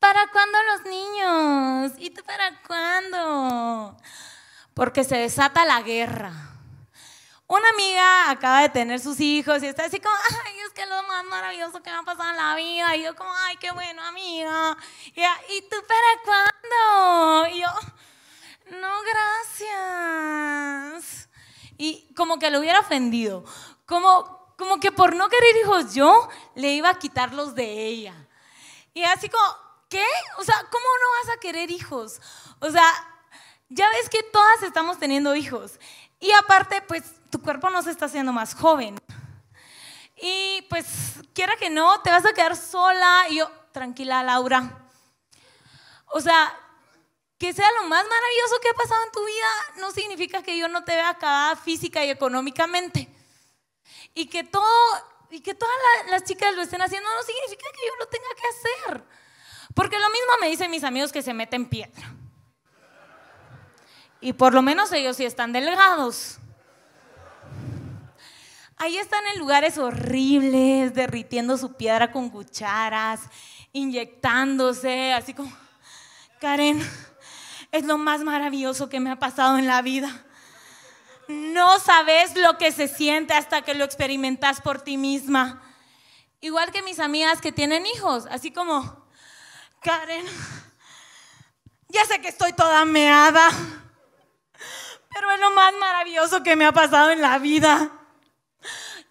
para cuándo los niños? ¿Y tú para cuándo? Porque se desata la guerra una amiga acaba de tener sus hijos y está así como, ay, es que es lo más maravilloso que me ha pasado en la vida. Y yo como, ay, qué bueno, amiga. Y, tú para cuándo? Y yo, no, gracias. Y como que lo hubiera ofendido. Como, como que por no querer hijos yo, le iba a quitarlos de ella. Y así como, ¿qué? O sea, ¿cómo no vas a querer hijos? O sea, ya ves que todas estamos teniendo hijos. Y aparte, pues tu cuerpo no se está haciendo más joven. Y pues, quiera que no, te vas a quedar sola. Y yo, tranquila, Laura. O sea, que sea lo más maravilloso que ha pasado en tu vida, no significa que yo no te vea acabada física y económicamente. Y que todo, y que todas las chicas lo estén haciendo, no significa que yo lo tenga que hacer. Porque lo mismo me dicen mis amigos que se meten piedra. Y por lo menos ellos sí están delgados. Ahí están en lugares horribles, derritiendo su piedra con cucharas, inyectándose, así como, Karen, es lo más maravilloso que me ha pasado en la vida. No sabes lo que se siente hasta que lo experimentas por ti misma. Igual que mis amigas que tienen hijos, así como, Karen, ya sé que estoy toda meada, pero es lo más maravilloso que me ha pasado en la vida.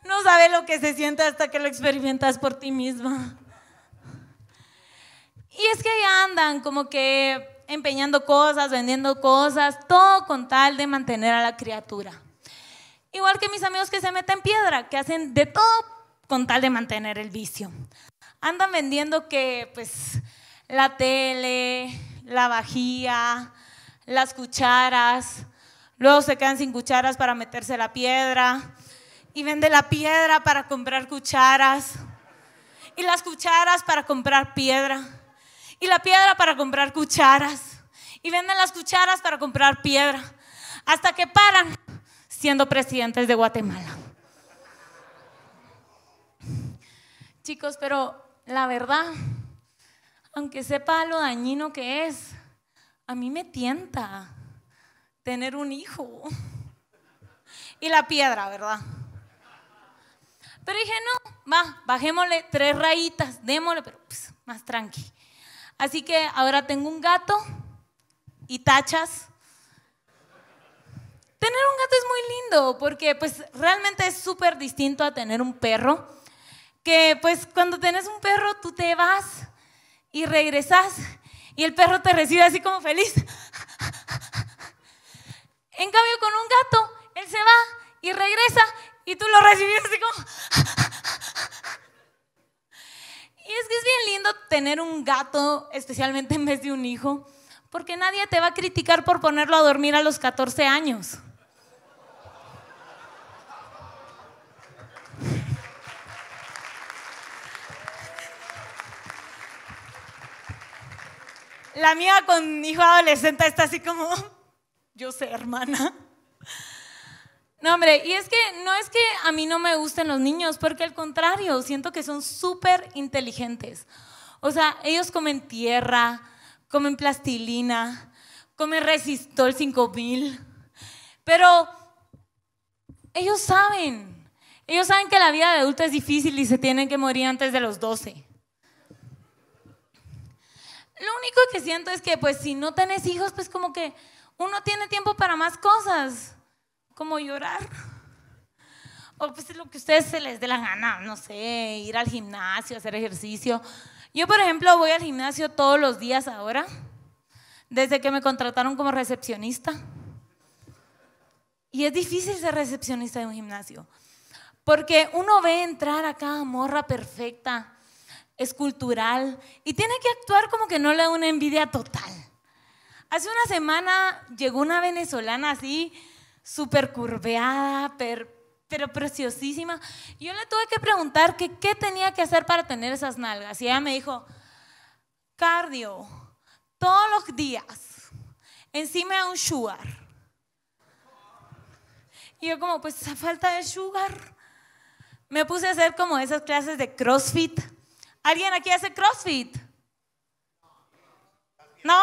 No sabe lo que se siente hasta que lo experimentas por ti misma. Y es que ahí andan como que empeñando cosas, vendiendo cosas, todo con tal de mantener a la criatura. Igual que mis amigos que se meten piedra, que hacen de todo con tal de mantener el vicio. Andan vendiendo que pues la tele, la vajilla, las cucharas, luego se quedan sin cucharas para meterse la piedra, y vende la piedra para comprar cucharas y las cucharas para comprar piedra y la piedra para comprar cucharas y venden las cucharas para comprar piedra hasta que paran siendo presidentes de Guatemala. Chicos, pero la verdad, aunque sepa lo dañino que es, a mí me tienta tener un hijo. Y la piedra, ¿verdad? Pero dije, no, va, bajémosle tres rayitas, démosle, pero pues, más tranqui. Así que ahora tengo un gato y tachas. Tener un gato es muy lindo porque pues realmente es súper distinto a tener un perro, que pues cuando tenés un perro tú te vas y regresas y el perro te recibe así como feliz. En cambio con un gato, él se va y regresa y tú lo recibiste así como... Y es que es bien lindo tener un gato, especialmente en vez de un hijo, porque nadie te va a criticar por ponerlo a dormir a los 14 años. La mía con hijo adolescente está así como, yo sé, hermana. No, hombre, y es que no es que a mí no me gusten los niños, porque al contrario, siento que son súper inteligentes. O sea, ellos comen tierra, comen plastilina, comen resistol 5000, pero ellos saben, ellos saben que la vida de adulto es difícil y se tienen que morir antes de los 12. Lo único que siento es que pues si no tenés hijos, pues como que uno tiene tiempo para más cosas como llorar. O pues lo que a ustedes se les dé la gana, no sé, ir al gimnasio, hacer ejercicio. Yo, por ejemplo, voy al gimnasio todos los días ahora, desde que me contrataron como recepcionista. Y es difícil ser recepcionista de un gimnasio, porque uno ve entrar a cada morra perfecta, escultural, y tiene que actuar como que no le da una envidia total. Hace una semana llegó una venezolana así, súper curveada, pero preciosísima. Yo le tuve que preguntar qué tenía que hacer para tener esas nalgas. Y ella me dijo, cardio, todos los días, encima de un sugar. Y yo como, pues esa falta de sugar. Me puse a hacer como esas clases de CrossFit. ¿Alguien aquí hace CrossFit? ¿No?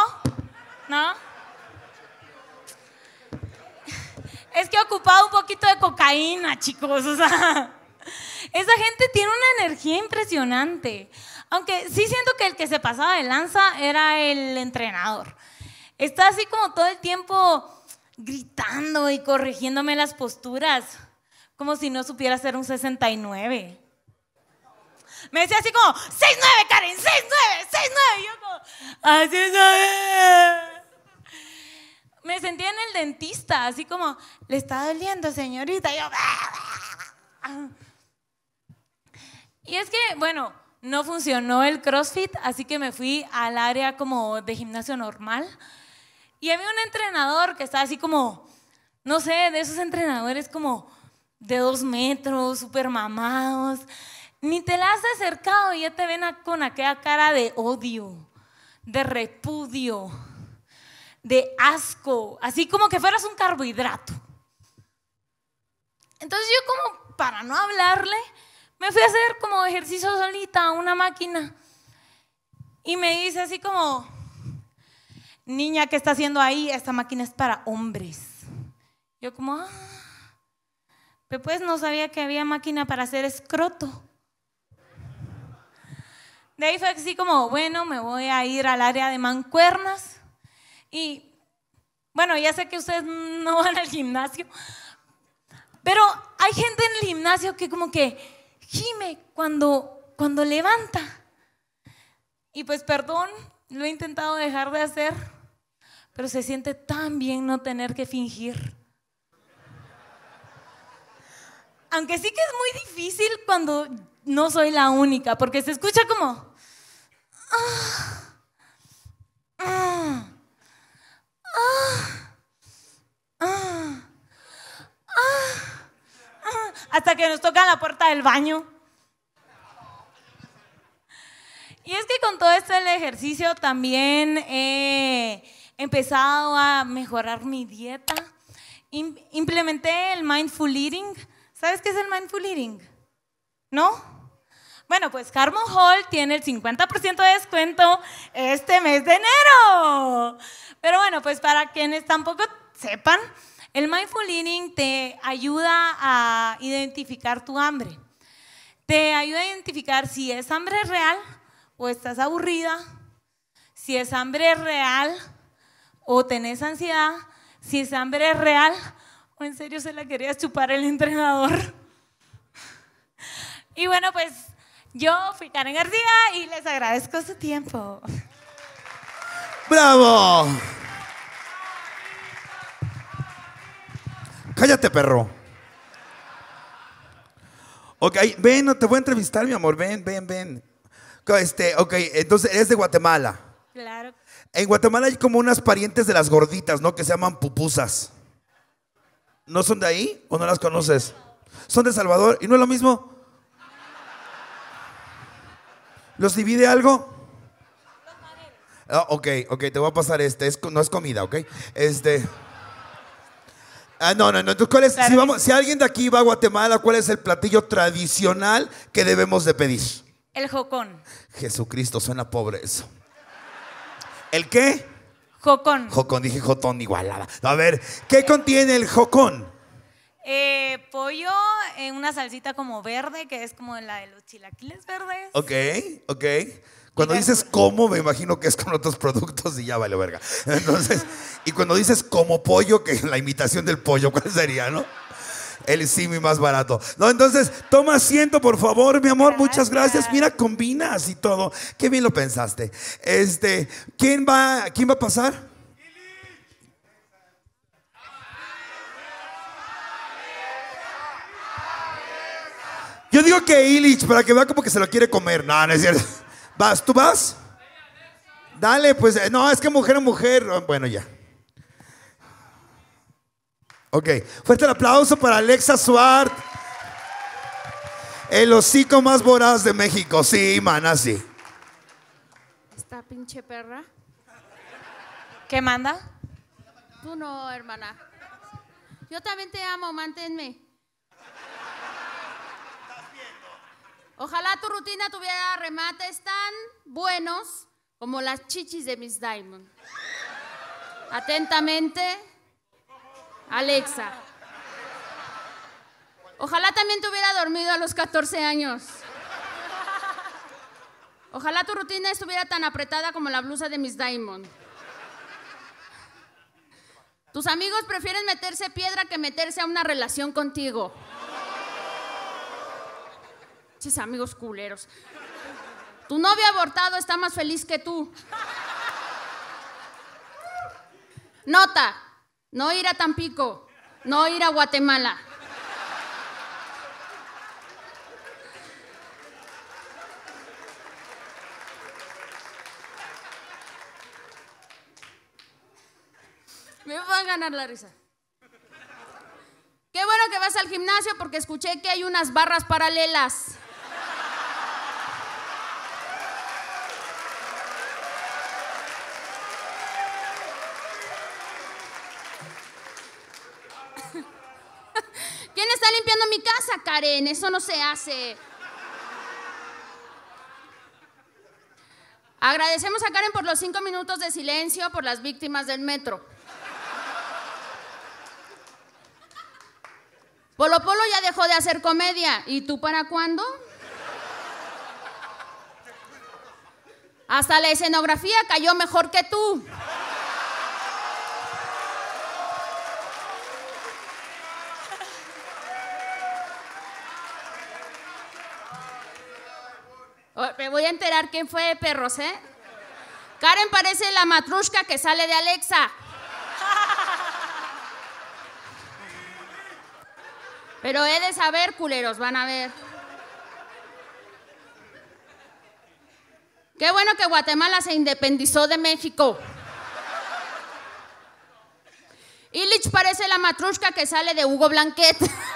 ¿No? Es que ocupaba un poquito de cocaína, chicos. O sea, esa gente tiene una energía impresionante. Aunque sí siento que el que se pasaba de lanza era el entrenador. Está así como todo el tiempo gritando y corrigiéndome las posturas, como si no supiera hacer un 69. Me decía así como, 6-9, Karen, 6-9, 6-9. Y yo como, 6 es me sentía en el dentista, así como, le está doliendo, señorita. Y ah". y es que, bueno, no funcionó el CrossFit, así que me fui al área como de gimnasio normal. Y había un entrenador que estaba así como, no sé, de esos entrenadores como de dos metros, súper mamados. Ni te la has acercado y ya te ven con aquella cara de odio, de repudio de asco, así como que fueras un carbohidrato. Entonces yo como para no hablarle, me fui a hacer como ejercicio solita a una máquina. Y me dice así como, niña, ¿qué está haciendo ahí? Esta máquina es para hombres. Yo como, ah, pues no sabía que había máquina para hacer escroto. De ahí fue así como, bueno, me voy a ir al área de mancuernas y bueno, ya sé que ustedes no van al gimnasio, pero hay gente en el gimnasio que como que gime cuando, cuando levanta. Y pues perdón, lo he intentado dejar de hacer, pero se siente tan bien no tener que fingir. Aunque sí que es muy difícil cuando no soy la única, porque se escucha como... Ah, ah" hasta que nos toca la puerta del baño. Y es que con todo este ejercicio también he empezado a mejorar mi dieta. Implementé el mindful eating. ¿Sabes qué es el mindful eating? ¿No? Bueno, pues Carmon Hall tiene el 50% de descuento este mes de enero. Pero bueno, pues para quienes tampoco sepan, el mindful eating te ayuda a identificar tu hambre. Te ayuda a identificar si es hambre real o estás aburrida, si es hambre real o tenés ansiedad, si es hambre real o en serio se la querías chupar el entrenador. Y bueno, pues yo fui Karen García y les agradezco su tiempo. ¡Bravo! Cállate, perro. Ok, ven, te voy a entrevistar, mi amor. Ven, ven, ven. Este, ok, entonces eres de Guatemala. Claro. En Guatemala hay como unas parientes de las gorditas, ¿no? Que se llaman pupusas. ¿No son de ahí o no las conoces? Son de Salvador y no es lo mismo. ¿Los divide algo? Ah, ok, ok, te voy a pasar este. Es, no es comida, ¿ok? Este. Ah, no, no, no. Entonces, ¿cuál es, si, vamos, si alguien de aquí va a Guatemala, ¿cuál es el platillo tradicional que debemos de pedir? El jocón. Jesucristo, suena pobre eso. ¿El qué? Jocón. Jocón, dije jotón igualada. A ver, ¿qué contiene el jocón? Eh, pollo en una salsita como verde, que es como la de los chilaquiles verdes. Ok, ok. Cuando dices como, me imagino que es con otros productos y ya vale verga. Entonces, y cuando dices como pollo, que la imitación del pollo, ¿cuál sería, no? El simi más barato. No, entonces, toma asiento, por favor, mi amor. Muchas gracias. Mira, combinas y todo. Qué bien lo pensaste. Este, ¿quién va, quién va a pasar? digo que Illich, para que vea como que se lo quiere comer. No, no es cierto. ¿Vas? ¿Tú vas? Dale, pues. Eh, no, es que mujer a mujer. Oh, bueno, ya. Ok. Fuerte el aplauso para Alexa Suart. El hocico más voraz de México. Sí, man, así. Esta pinche perra. ¿Qué manda? Tú no, hermana. Yo también te amo, manténme. Ojalá tu rutina tuviera remates tan buenos como las chichis de Miss Diamond. Atentamente, Alexa. Ojalá también te hubiera dormido a los 14 años. Ojalá tu rutina estuviera tan apretada como la blusa de Miss Diamond. Tus amigos prefieren meterse piedra que meterse a una relación contigo amigos culeros. Tu novio abortado está más feliz que tú. Nota, no ir a Tampico, no ir a Guatemala. Me va a ganar la risa. Qué bueno que vas al gimnasio porque escuché que hay unas barras paralelas. Karen, eso no se hace. Agradecemos a Karen por los cinco minutos de silencio por las víctimas del metro. Polo Polo ya dejó de hacer comedia. ¿Y tú para cuándo? Hasta la escenografía cayó mejor que tú. voy a enterar quién fue de perros, ¿eh? Karen parece la matrushka que sale de Alexa. Pero he de saber, culeros, van a ver. Qué bueno que Guatemala se independizó de México. Illich parece la matrushka que sale de Hugo Blanquet.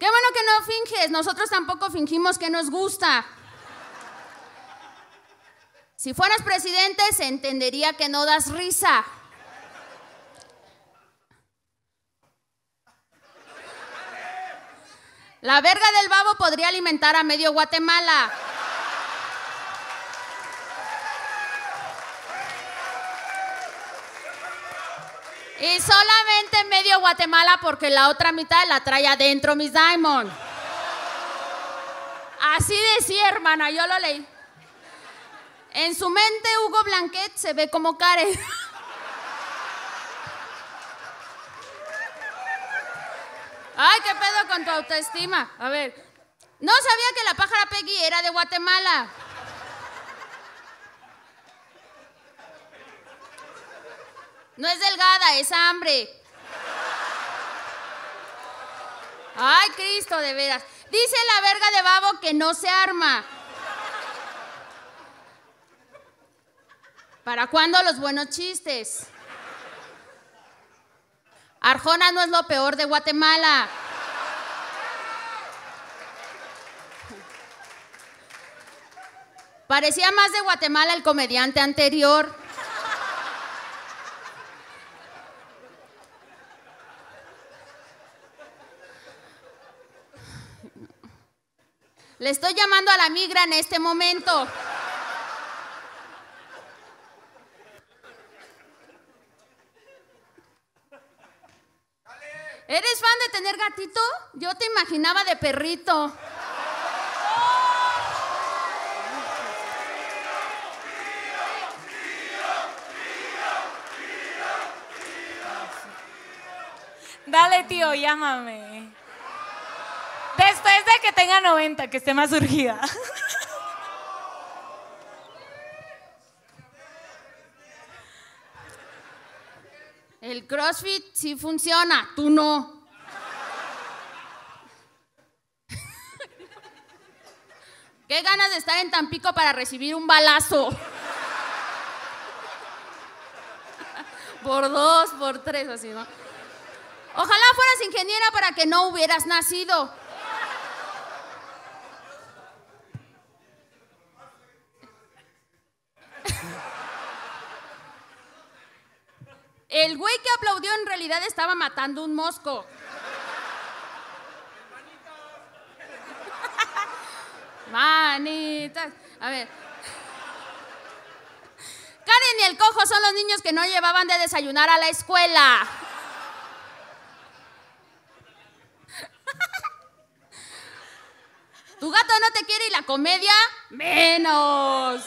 Qué bueno que no finges, nosotros tampoco fingimos que nos gusta. Si fueras presidente, se entendería que no das risa. La verga del babo podría alimentar a medio Guatemala. Y solamente medio Guatemala porque la otra mitad la trae adentro Miss Diamond. Así decía, hermana, yo lo leí. En su mente Hugo Blanquet se ve como Karen. Ay, qué pedo con tu autoestima. A ver, no sabía que la pájara Peggy era de Guatemala. No es delgada, es hambre. Ay, Cristo, de veras. Dice la verga de babo que no se arma. ¿Para cuándo los buenos chistes? Arjona no es lo peor de Guatemala. Parecía más de Guatemala el comediante anterior. Le estoy llamando a la migra en este momento. ¿Eres fan de tener gatito? Yo te imaginaba de perrito. Dale, tío, llámame. Después de que tenga 90, que esté más surgida. El CrossFit sí funciona, tú no. Qué ganas de estar en Tampico para recibir un balazo. por dos, por tres, así, ¿no? Ojalá fueras ingeniera para que no hubieras nacido. El güey que aplaudió en realidad estaba matando un mosco. Manitas. A ver. Karen y el cojo son los niños que no llevaban de desayunar a la escuela. ¿Tu gato no te quiere y la comedia? Menos.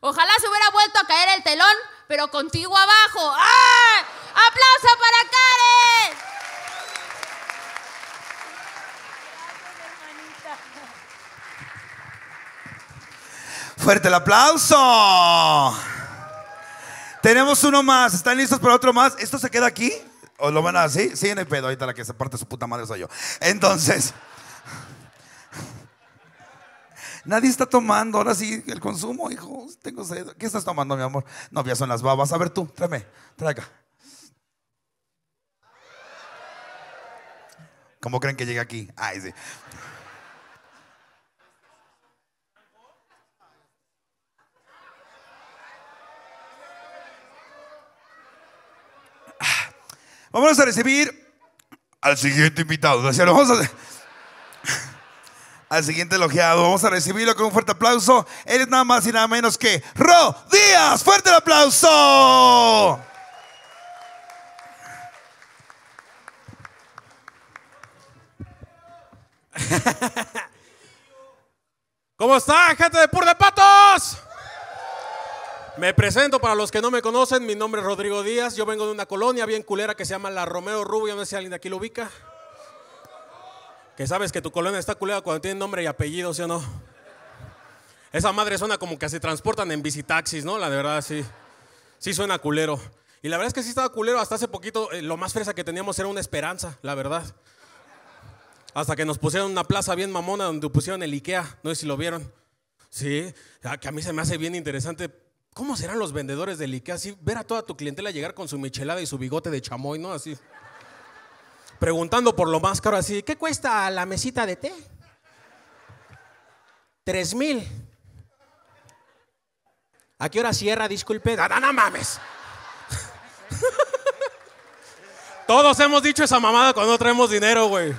Ojalá se hubiera vuelto a caer el telón pero contigo abajo. ¡Ah! ¡Aplauso para Karen! Fuerte el aplauso. Tenemos uno más. ¿Están listos para otro más? ¿Esto se queda aquí? ¿O lo van a así? Sí, en el pedo. Ahorita la que se parte su puta madre soy yo. Entonces. Nadie está tomando. Ahora sí, el consumo, hijo. Tengo sed. ¿Qué estás tomando, mi amor? No, ya son las babas. A ver tú, tráeme, traiga. ¿Cómo creen que llega aquí? Ay, sí. Ah, vamos a recibir al siguiente invitado. Vamos a al siguiente elogiado. Vamos a recibirlo con un fuerte aplauso. Él es nada más y nada menos que Ro Díaz. ¡Fuerte el aplauso! ¿Cómo está, gente de Pur de Patos? Me presento para los que no me conocen, mi nombre es Rodrigo Díaz, yo vengo de una colonia bien culera que se llama La Romeo Rubio, no sé si alguien de aquí lo ubica. Que sabes que tu colonia está culera cuando tiene nombre y apellido, ¿sí o no? Esa madre suena como que se transportan en visitaxis, ¿no? La verdad, sí. Sí suena culero. Y la verdad es que sí estaba culero. Hasta hace poquito, eh, lo más fresa que teníamos era una esperanza, la verdad. Hasta que nos pusieron una plaza bien mamona donde pusieron el IKEA. No sé si lo vieron. Sí, ah, que a mí se me hace bien interesante. ¿Cómo serán los vendedores del IKEA? Así, ver a toda tu clientela llegar con su michelada y su bigote de chamoy, ¿no? Así preguntando por lo más caro así, ¿qué cuesta la mesita de té? Tres mil. ¿A qué hora cierra? Disculpe. ¡Nada, no mames! Todos hemos dicho esa mamada cuando traemos dinero, güey.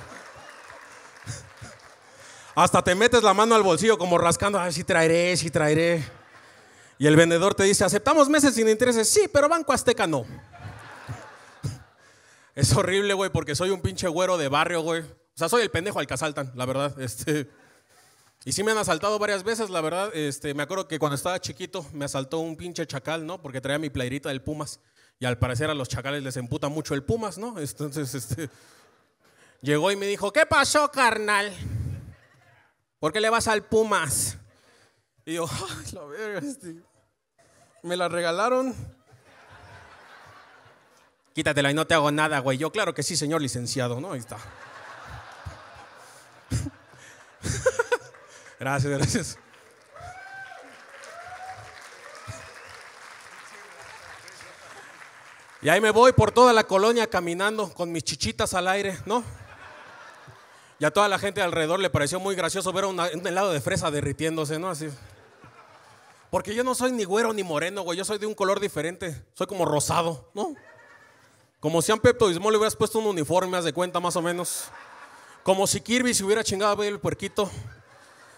Hasta te metes la mano al bolsillo como rascando, ver si traeré, si traeré. Y el vendedor te dice, aceptamos meses sin intereses, sí, pero Banco Azteca no. Es horrible, güey, porque soy un pinche güero de barrio, güey. O sea, soy el pendejo al que asaltan, la verdad. Este. Y sí me han asaltado varias veces, la verdad. Este, me acuerdo que cuando estaba chiquito me asaltó un pinche chacal, ¿no? Porque traía mi playerita del Pumas. Y al parecer a los chacales les emputa mucho el Pumas, ¿no? Entonces, este. Llegó y me dijo, ¿qué pasó, carnal? ¿Por qué le vas al Pumas? Y yo, la verga, este, Me la regalaron quítatela y no te hago nada, güey. Yo, claro que sí, señor licenciado, ¿no? Ahí está. gracias, gracias. Y ahí me voy por toda la colonia caminando con mis chichitas al aire, ¿no? Y a toda la gente alrededor le pareció muy gracioso ver un helado de fresa derritiéndose, ¿no? Así. Porque yo no soy ni güero ni moreno, güey. Yo soy de un color diferente. Soy como rosado, ¿no? Como si a Pepto Bismol le hubieras puesto un uniforme, haz de cuenta más o menos. Como si Kirby se hubiera chingado a el puerquito. O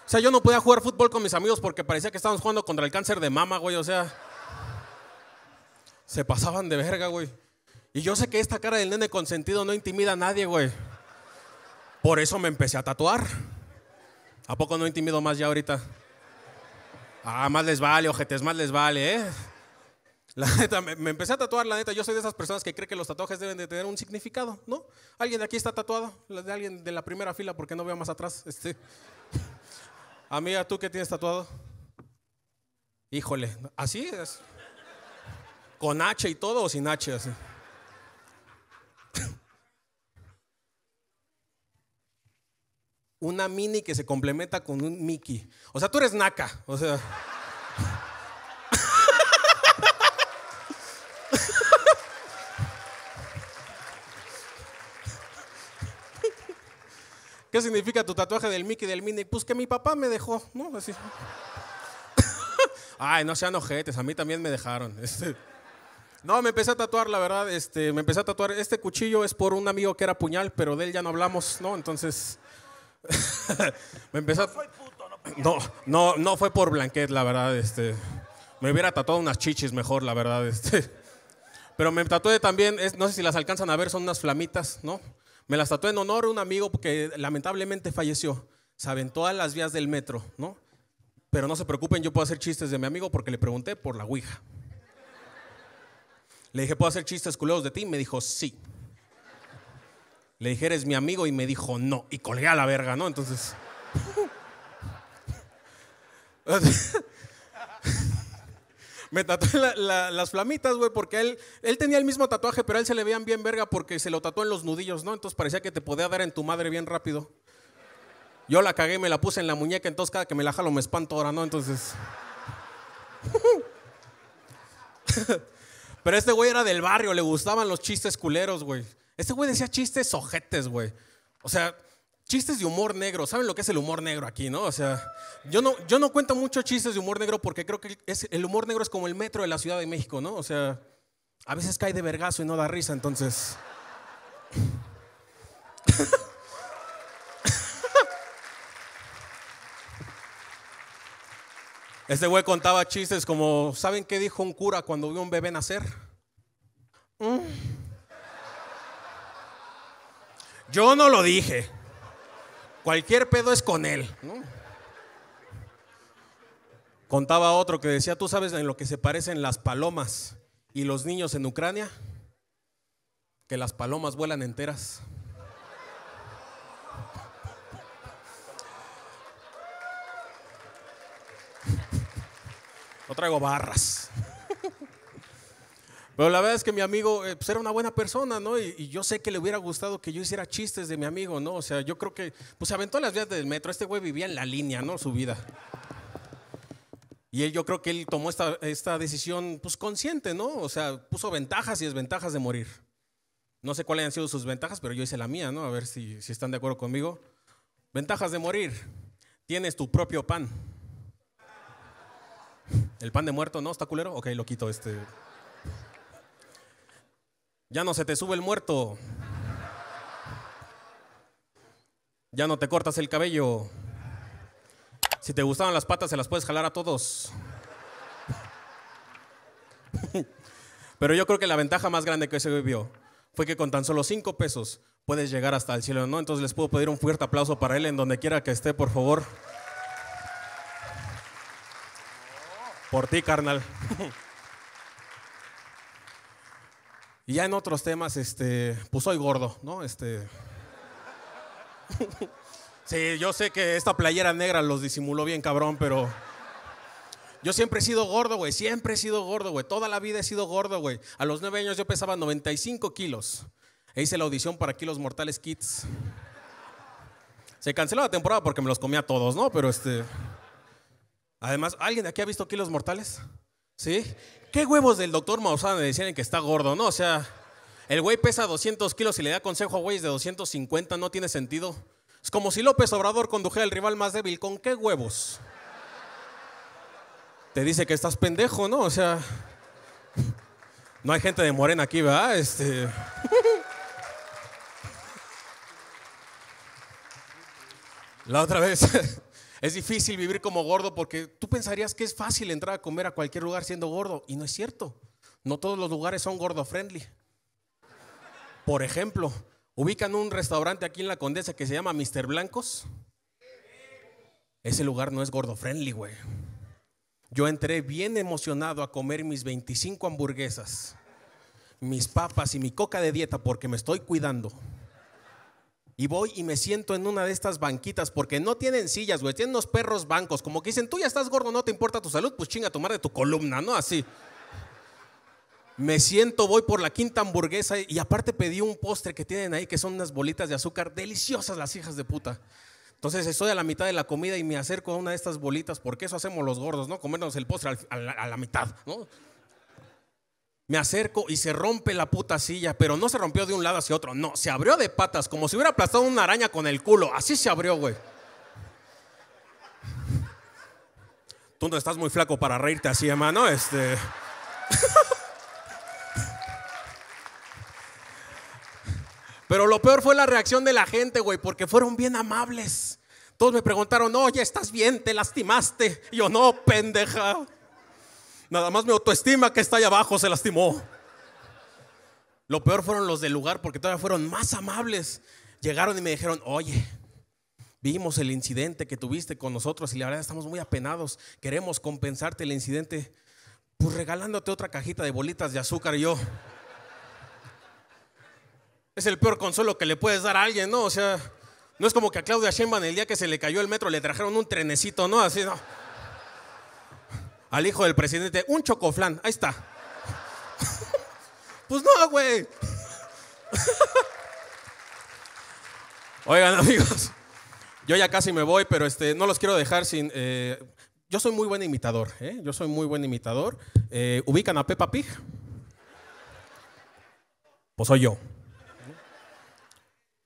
sea, yo no podía jugar fútbol con mis amigos porque parecía que estábamos jugando contra el cáncer de mama, güey. O sea, se pasaban de verga, güey. Y yo sé que esta cara del nene consentido no intimida a nadie, güey. Por eso me empecé a tatuar. ¿A poco no intimido más ya ahorita? Ah, más les vale, ojetes, más les vale, ¿eh? La neta, me, empecé a tatuar, la neta, yo soy de esas personas que cree que los tatuajes deben de tener un significado, ¿no? ¿Alguien de aquí está tatuado? De alguien de la primera fila, porque no veo más atrás. Este. Amiga, ¿tú qué tienes tatuado? Híjole, así es. Con H y todo o sin H, así. Una mini que se complementa con un Mickey. O sea, tú eres naca, o sea. ¿Qué significa tu tatuaje del Mickey del Minnie? Pues que mi papá me dejó, ¿no? Así. Ay, no sean ojetes, a mí también me dejaron. Este. No, me empecé a tatuar, la verdad, este, me empecé a tatuar. Este cuchillo es por un amigo que era puñal, pero de él ya no hablamos, ¿no? Entonces, me empezó. No, no, no, fue por Blanquet, la verdad, este. Me hubiera tatuado unas chichis mejor, la verdad, este. Pero me tatué también, no sé si las alcanzan a ver, son unas flamitas, ¿no? Me las tatué en honor a un amigo que lamentablemente falleció. saben todas las vías del metro, ¿no? Pero no se preocupen, yo puedo hacer chistes de mi amigo porque le pregunté por la Ouija. Le dije, ¿puedo hacer chistes culeros de ti? Me dijo, sí. Le dije, ¿eres mi amigo? Y me dijo, no. Y colgué a la verga, ¿no? Entonces. me tatué las flamitas, güey, porque él, él tenía el mismo tatuaje, pero a él se le veían bien verga porque se lo tatuó en los nudillos, ¿no? Entonces parecía que te podía dar en tu madre bien rápido. Yo la cagué, me la puse en la muñeca, entonces cada que me la jalo me espanto ahora, ¿no? Entonces. Pero este güey era del barrio, le gustaban los chistes culeros, güey. Este güey decía chistes ojetes, güey. O sea, chistes de humor negro. ¿Saben lo que es el humor negro aquí, no? O sea, yo no, yo no cuento mucho chistes de humor negro porque creo que el humor negro es como el metro de la Ciudad de México, ¿no? O sea, a veces cae de vergazo y no da risa, entonces. Este güey contaba chistes como, ¿saben qué dijo un cura cuando vio un bebé nacer? Mm. Yo no lo dije. Cualquier pedo es con él. Contaba otro que decía, ¿tú sabes en lo que se parecen las palomas y los niños en Ucrania? Que las palomas vuelan enteras. No traigo barras. Pero la verdad es que mi amigo eh, pues, era una buena persona, ¿no? Y, yo sé que le hubiera gustado que yo hiciera chistes de mi amigo, ¿no? O sea, yo creo que, pues aventó las vías del metro. Este güey vivía en la línea, ¿no? Su vida. Y él, yo creo que él tomó esta, esta decisión, pues consciente, ¿no? O sea, puso ventajas y desventajas de morir. No sé cuáles han sido sus ventajas, pero yo hice la mía, ¿no? A ver si, si están de acuerdo conmigo. Ventajas de morir. Tienes tu propio pan. El pan de muerto, ¿no? ¿Está culero? Ok, lo quito este. Ya no se te sube el muerto. Ya no te cortas el cabello. Si te gustaban las patas, se las puedes jalar a todos. Pero yo creo que la ventaja más grande que se vivió fue que con tan solo cinco pesos puedes llegar hasta el cielo, ¿no? Entonces les puedo pedir un fuerte aplauso para él en donde quiera que esté, por favor. Por ti, carnal. Y ya en otros temas, este, pues soy gordo, ¿no? Este. sí, yo sé que esta playera negra los disimuló bien cabrón, pero. Yo siempre he sido gordo, güey. Siempre he sido gordo, güey. Toda la vida he sido gordo, güey. A los nueve años yo pesaba 95 kilos. E hice la audición para Kilos Mortales Kids. Se canceló la temporada porque me los comía todos, ¿no? Pero este. Además, ¿alguien de aquí ha visto Kilos Mortales? ¿Sí? ¿Qué huevos del doctor Maussan decían que está gordo, no? O sea, el güey pesa 200 kilos y le da consejo a güeyes de 250, no tiene sentido. Es como si López Obrador condujera al rival más débil. ¿Con qué huevos? Te dice que estás pendejo, ¿no? O sea, no hay gente de morena aquí, ¿verdad? Este... La otra vez Es difícil vivir como gordo porque tú pensarías que es fácil entrar a comer a cualquier lugar siendo gordo y no es cierto. No todos los lugares son gordo friendly. Por ejemplo, ubican un restaurante aquí en la Condesa que se llama Mr. Blancos. Ese lugar no es gordo friendly, güey. Yo entré bien emocionado a comer mis 25 hamburguesas, mis papas y mi coca de dieta porque me estoy cuidando. Y voy y me siento en una de estas banquitas porque no tienen sillas, güey. Tienen unos perros bancos. Como que dicen, tú ya estás gordo, no te importa tu salud, pues chinga tomar de tu columna, ¿no? Así. Me siento, voy por la quinta hamburguesa y aparte pedí un postre que tienen ahí que son unas bolitas de azúcar deliciosas las hijas de puta. Entonces estoy a la mitad de la comida y me acerco a una de estas bolitas porque eso hacemos los gordos, ¿no? Comernos el postre a la mitad, ¿no? Me acerco y se rompe la puta silla, pero no se rompió de un lado hacia otro, no, se abrió de patas, como si hubiera aplastado una araña con el culo. Así se abrió, güey. Tú no estás muy flaco para reírte así, hermano. Este. Pero lo peor fue la reacción de la gente, güey, porque fueron bien amables. Todos me preguntaron, oye, ¿estás bien? ¿Te lastimaste? Y yo, no, pendeja. Nada más mi autoestima que está allá abajo se lastimó. Lo peor fueron los del lugar porque todavía fueron más amables. Llegaron y me dijeron, oye, vimos el incidente que tuviste con nosotros y la verdad estamos muy apenados. Queremos compensarte el incidente, pues regalándote otra cajita de bolitas de azúcar y yo. Es el peor consuelo que le puedes dar a alguien, ¿no? O sea, no es como que a Claudia Sheinbaum el día que se le cayó el metro le trajeron un trenecito, ¿no? Así, no al hijo del presidente un chocoflán. Ahí está. pues no, güey. Oigan, amigos, yo ya casi me voy, pero este, no los quiero dejar sin. Eh, yo soy muy buen imitador, ¿eh? Yo soy muy buen imitador. Eh, ¿Ubican a Peppa Pig? Pues soy yo.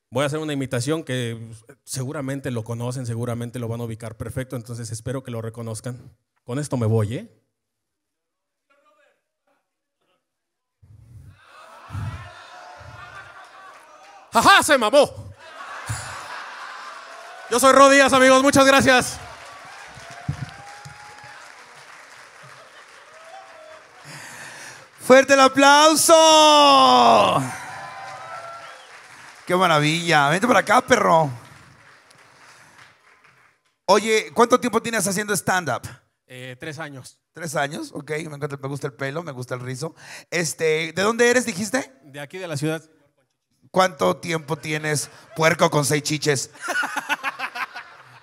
Voy a hacer una imitación que seguramente lo conocen, seguramente lo van a ubicar perfecto, entonces espero que lo reconozcan. Con esto me voy, ¿eh? ja ¡Se mamó! Yo soy Rodías, amigos. Muchas gracias. Fuerte el aplauso. Qué maravilla. Vente para acá, perro. Oye, ¿cuánto tiempo tienes haciendo stand-up? Eh, tres años. Tres años, ok. Me, gusta el pelo, me gusta el rizo. Este, ¿De dónde eres, dijiste? De aquí, de la ciudad. ¿Cuánto tiempo tienes puerco con seis chiches?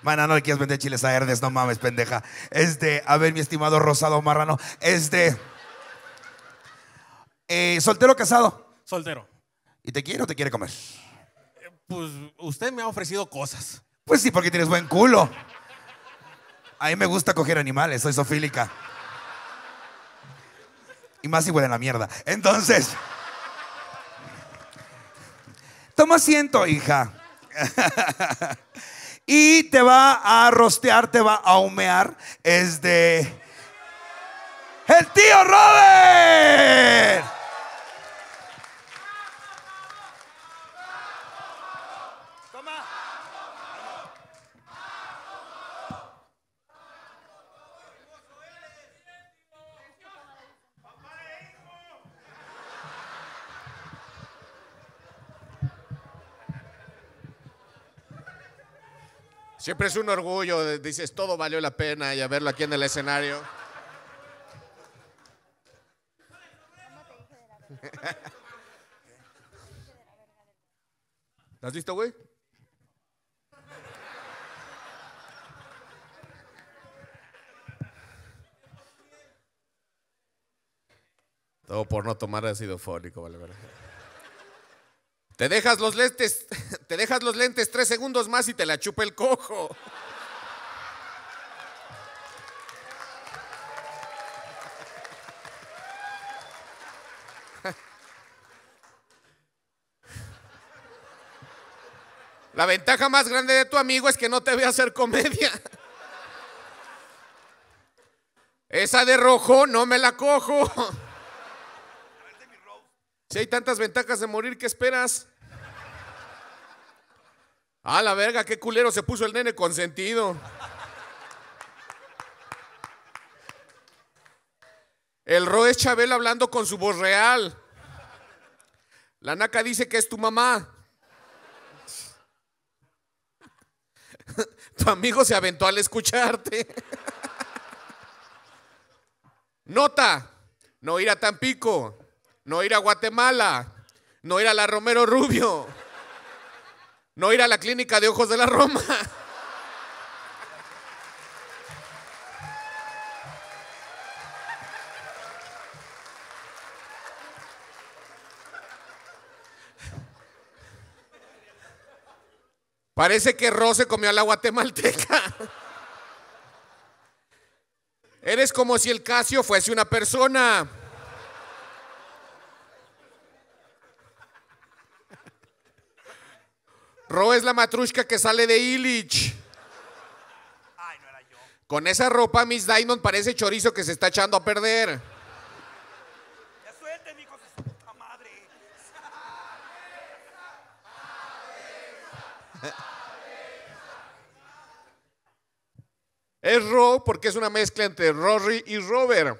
Mana, no le quieres vender chiles a Herdes, no mames, pendeja. Este, a ver, mi estimado Rosado Marrano. Este. Eh, ¿Soltero casado? Soltero. ¿Y te quiere o te quiere comer? Eh, pues usted me ha ofrecido cosas. Pues sí, porque tienes buen culo. A mí me gusta coger animales, soy sofílica. Y más si huele la mierda. Entonces. Toma asiento, hija. y te va a rostear, te va a humear. Es de. ¡El tío Robert! Siempre es un orgullo, dices, todo valió la pena y a verlo aquí en el escenario. ¿La has visto, güey? Todo por no tomar ácido fólico, vale, vale. Te dejas los lentes, te dejas los lentes tres segundos más y te la chupa el cojo. La ventaja más grande de tu amigo es que no te ve hacer comedia. Esa de rojo no me la cojo. Si hay tantas ventajas de morir, ¿qué esperas? A la verga, qué culero se puso el nene consentido. El ro es Chabel hablando con su voz real. La naca dice que es tu mamá. Tu amigo se aventó al escucharte. Nota, no ir a Tampico, no ir a Guatemala, no ir a la Romero Rubio no ir a la clínica de ojos de la Roma. Parece que Rose comió a la guatemalteca. Eres como si el Casio fuese una persona. Ro es la matrushka que sale de Illich. Ay, no era yo. Con esa ropa, Miss Diamond parece chorizo que se está echando a perder. Ya hijos de su puta madre. Es Ro porque es una mezcla entre Rory y Robert.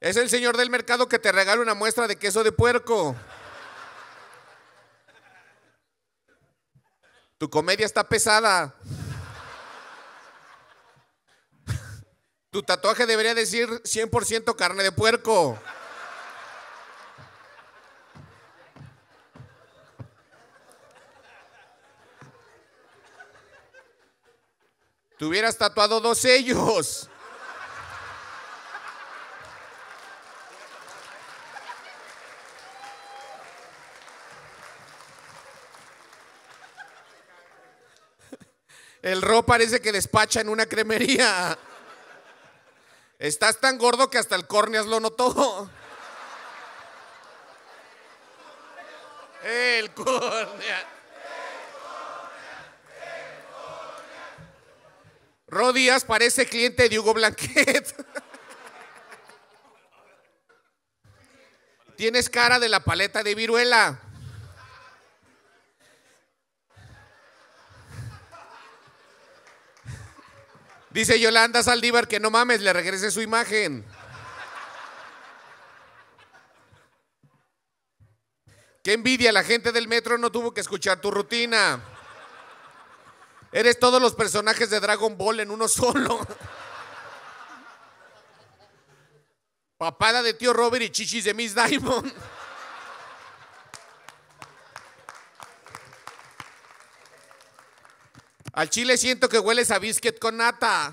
Es el señor del mercado que te regala una muestra de queso de puerco. tu comedia está pesada. Tu tatuaje debería decir 100% carne de puerco. Te hubieras tatuado dos sellos. El Ro parece que despacha en una cremería. Estás tan gordo que hasta el córneas lo notó. El córnea. Díaz parece cliente de Hugo Blanquet. Tienes cara de la paleta de viruela. Dice Yolanda Saldívar que no mames, le regrese su imagen. Qué envidia, la gente del metro no tuvo que escuchar tu rutina. Eres todos los personajes de Dragon Ball en uno solo. Papada de tío Robert y chichis de Miss Diamond. Al chile siento que hueles a biscuit con nata.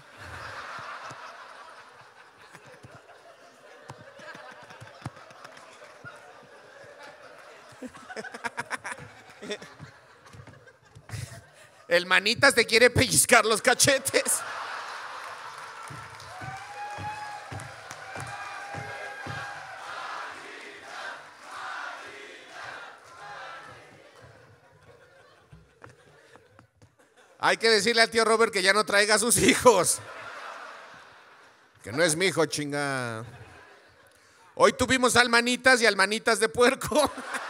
El manitas te quiere pellizcar los cachetes. Hay que decirle al tío Robert que ya no traiga a sus hijos. Que no es mi hijo, chinga. Hoy tuvimos almanitas y almanitas de puerco.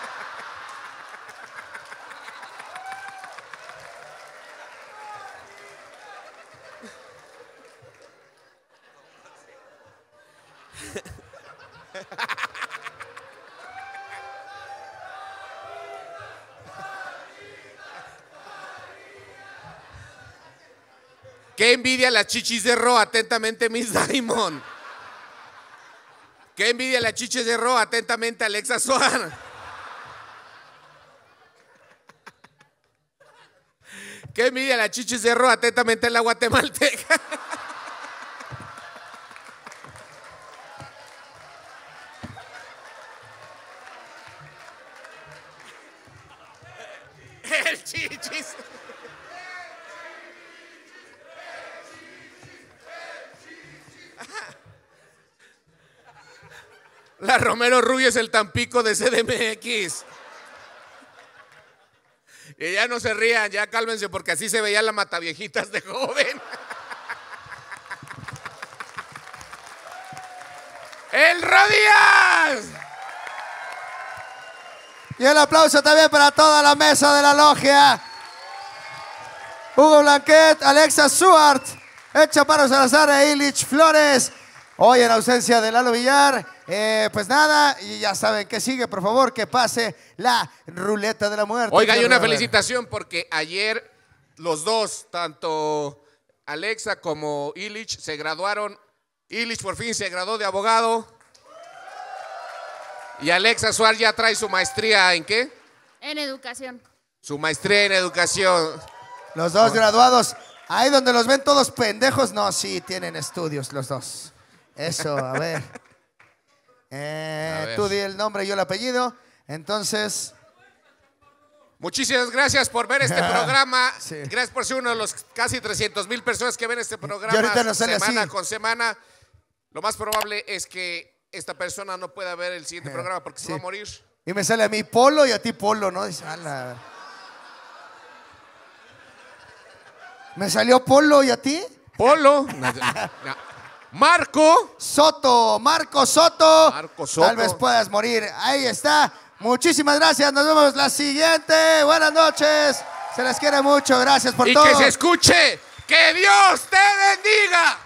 envidia las chichis de Ro, atentamente Miss Diamond. Qué envidia la chichis de Ro, atentamente Alexa Suárez. Qué envidia la chichis de Ro, atentamente la guatemalteca. Bueno, Rubio es el Tampico de CDMX. Y ya no se rían, ya cálmense, porque así se veía la mataviejitas de joven. ¡El Rodías! Y el aplauso también para toda la mesa de la logia. Hugo Blanquet, Alexa Suart, Hecha para Salazar e Illich Flores. Hoy en ausencia de Lalo Villar. Eh, pues nada, y ya saben que sigue, por favor, que pase la ruleta de la muerte. Oiga, hay una felicitación porque ayer los dos, tanto Alexa como Illich, se graduaron. Illich por fin se graduó de abogado. Y Alexa Suárez ya trae su maestría en qué? En educación. Su maestría en educación. Los dos graduados. Ahí donde los ven todos pendejos, no, sí, tienen estudios los dos. Eso, a ver. Eh, tú di el nombre y yo el apellido. Entonces. Muchísimas gracias por ver este programa. Gracias por ser uno de los casi 300 mil personas que ven este programa semana con semana. Lo más probable es que esta persona no pueda ver el siguiente eh, programa porque se va a morir. Y me sale a mí Polo y a ti Polo, ¿no? Dice, Me salió Polo y a ti. Polo. Marco Soto, Marco Soto. Marco Soto. Tal vez puedas morir. Ahí está. Muchísimas gracias. Nos vemos la siguiente. Buenas noches. Se les quiere mucho. Gracias por todo. Y que se escuche. Que Dios te bendiga.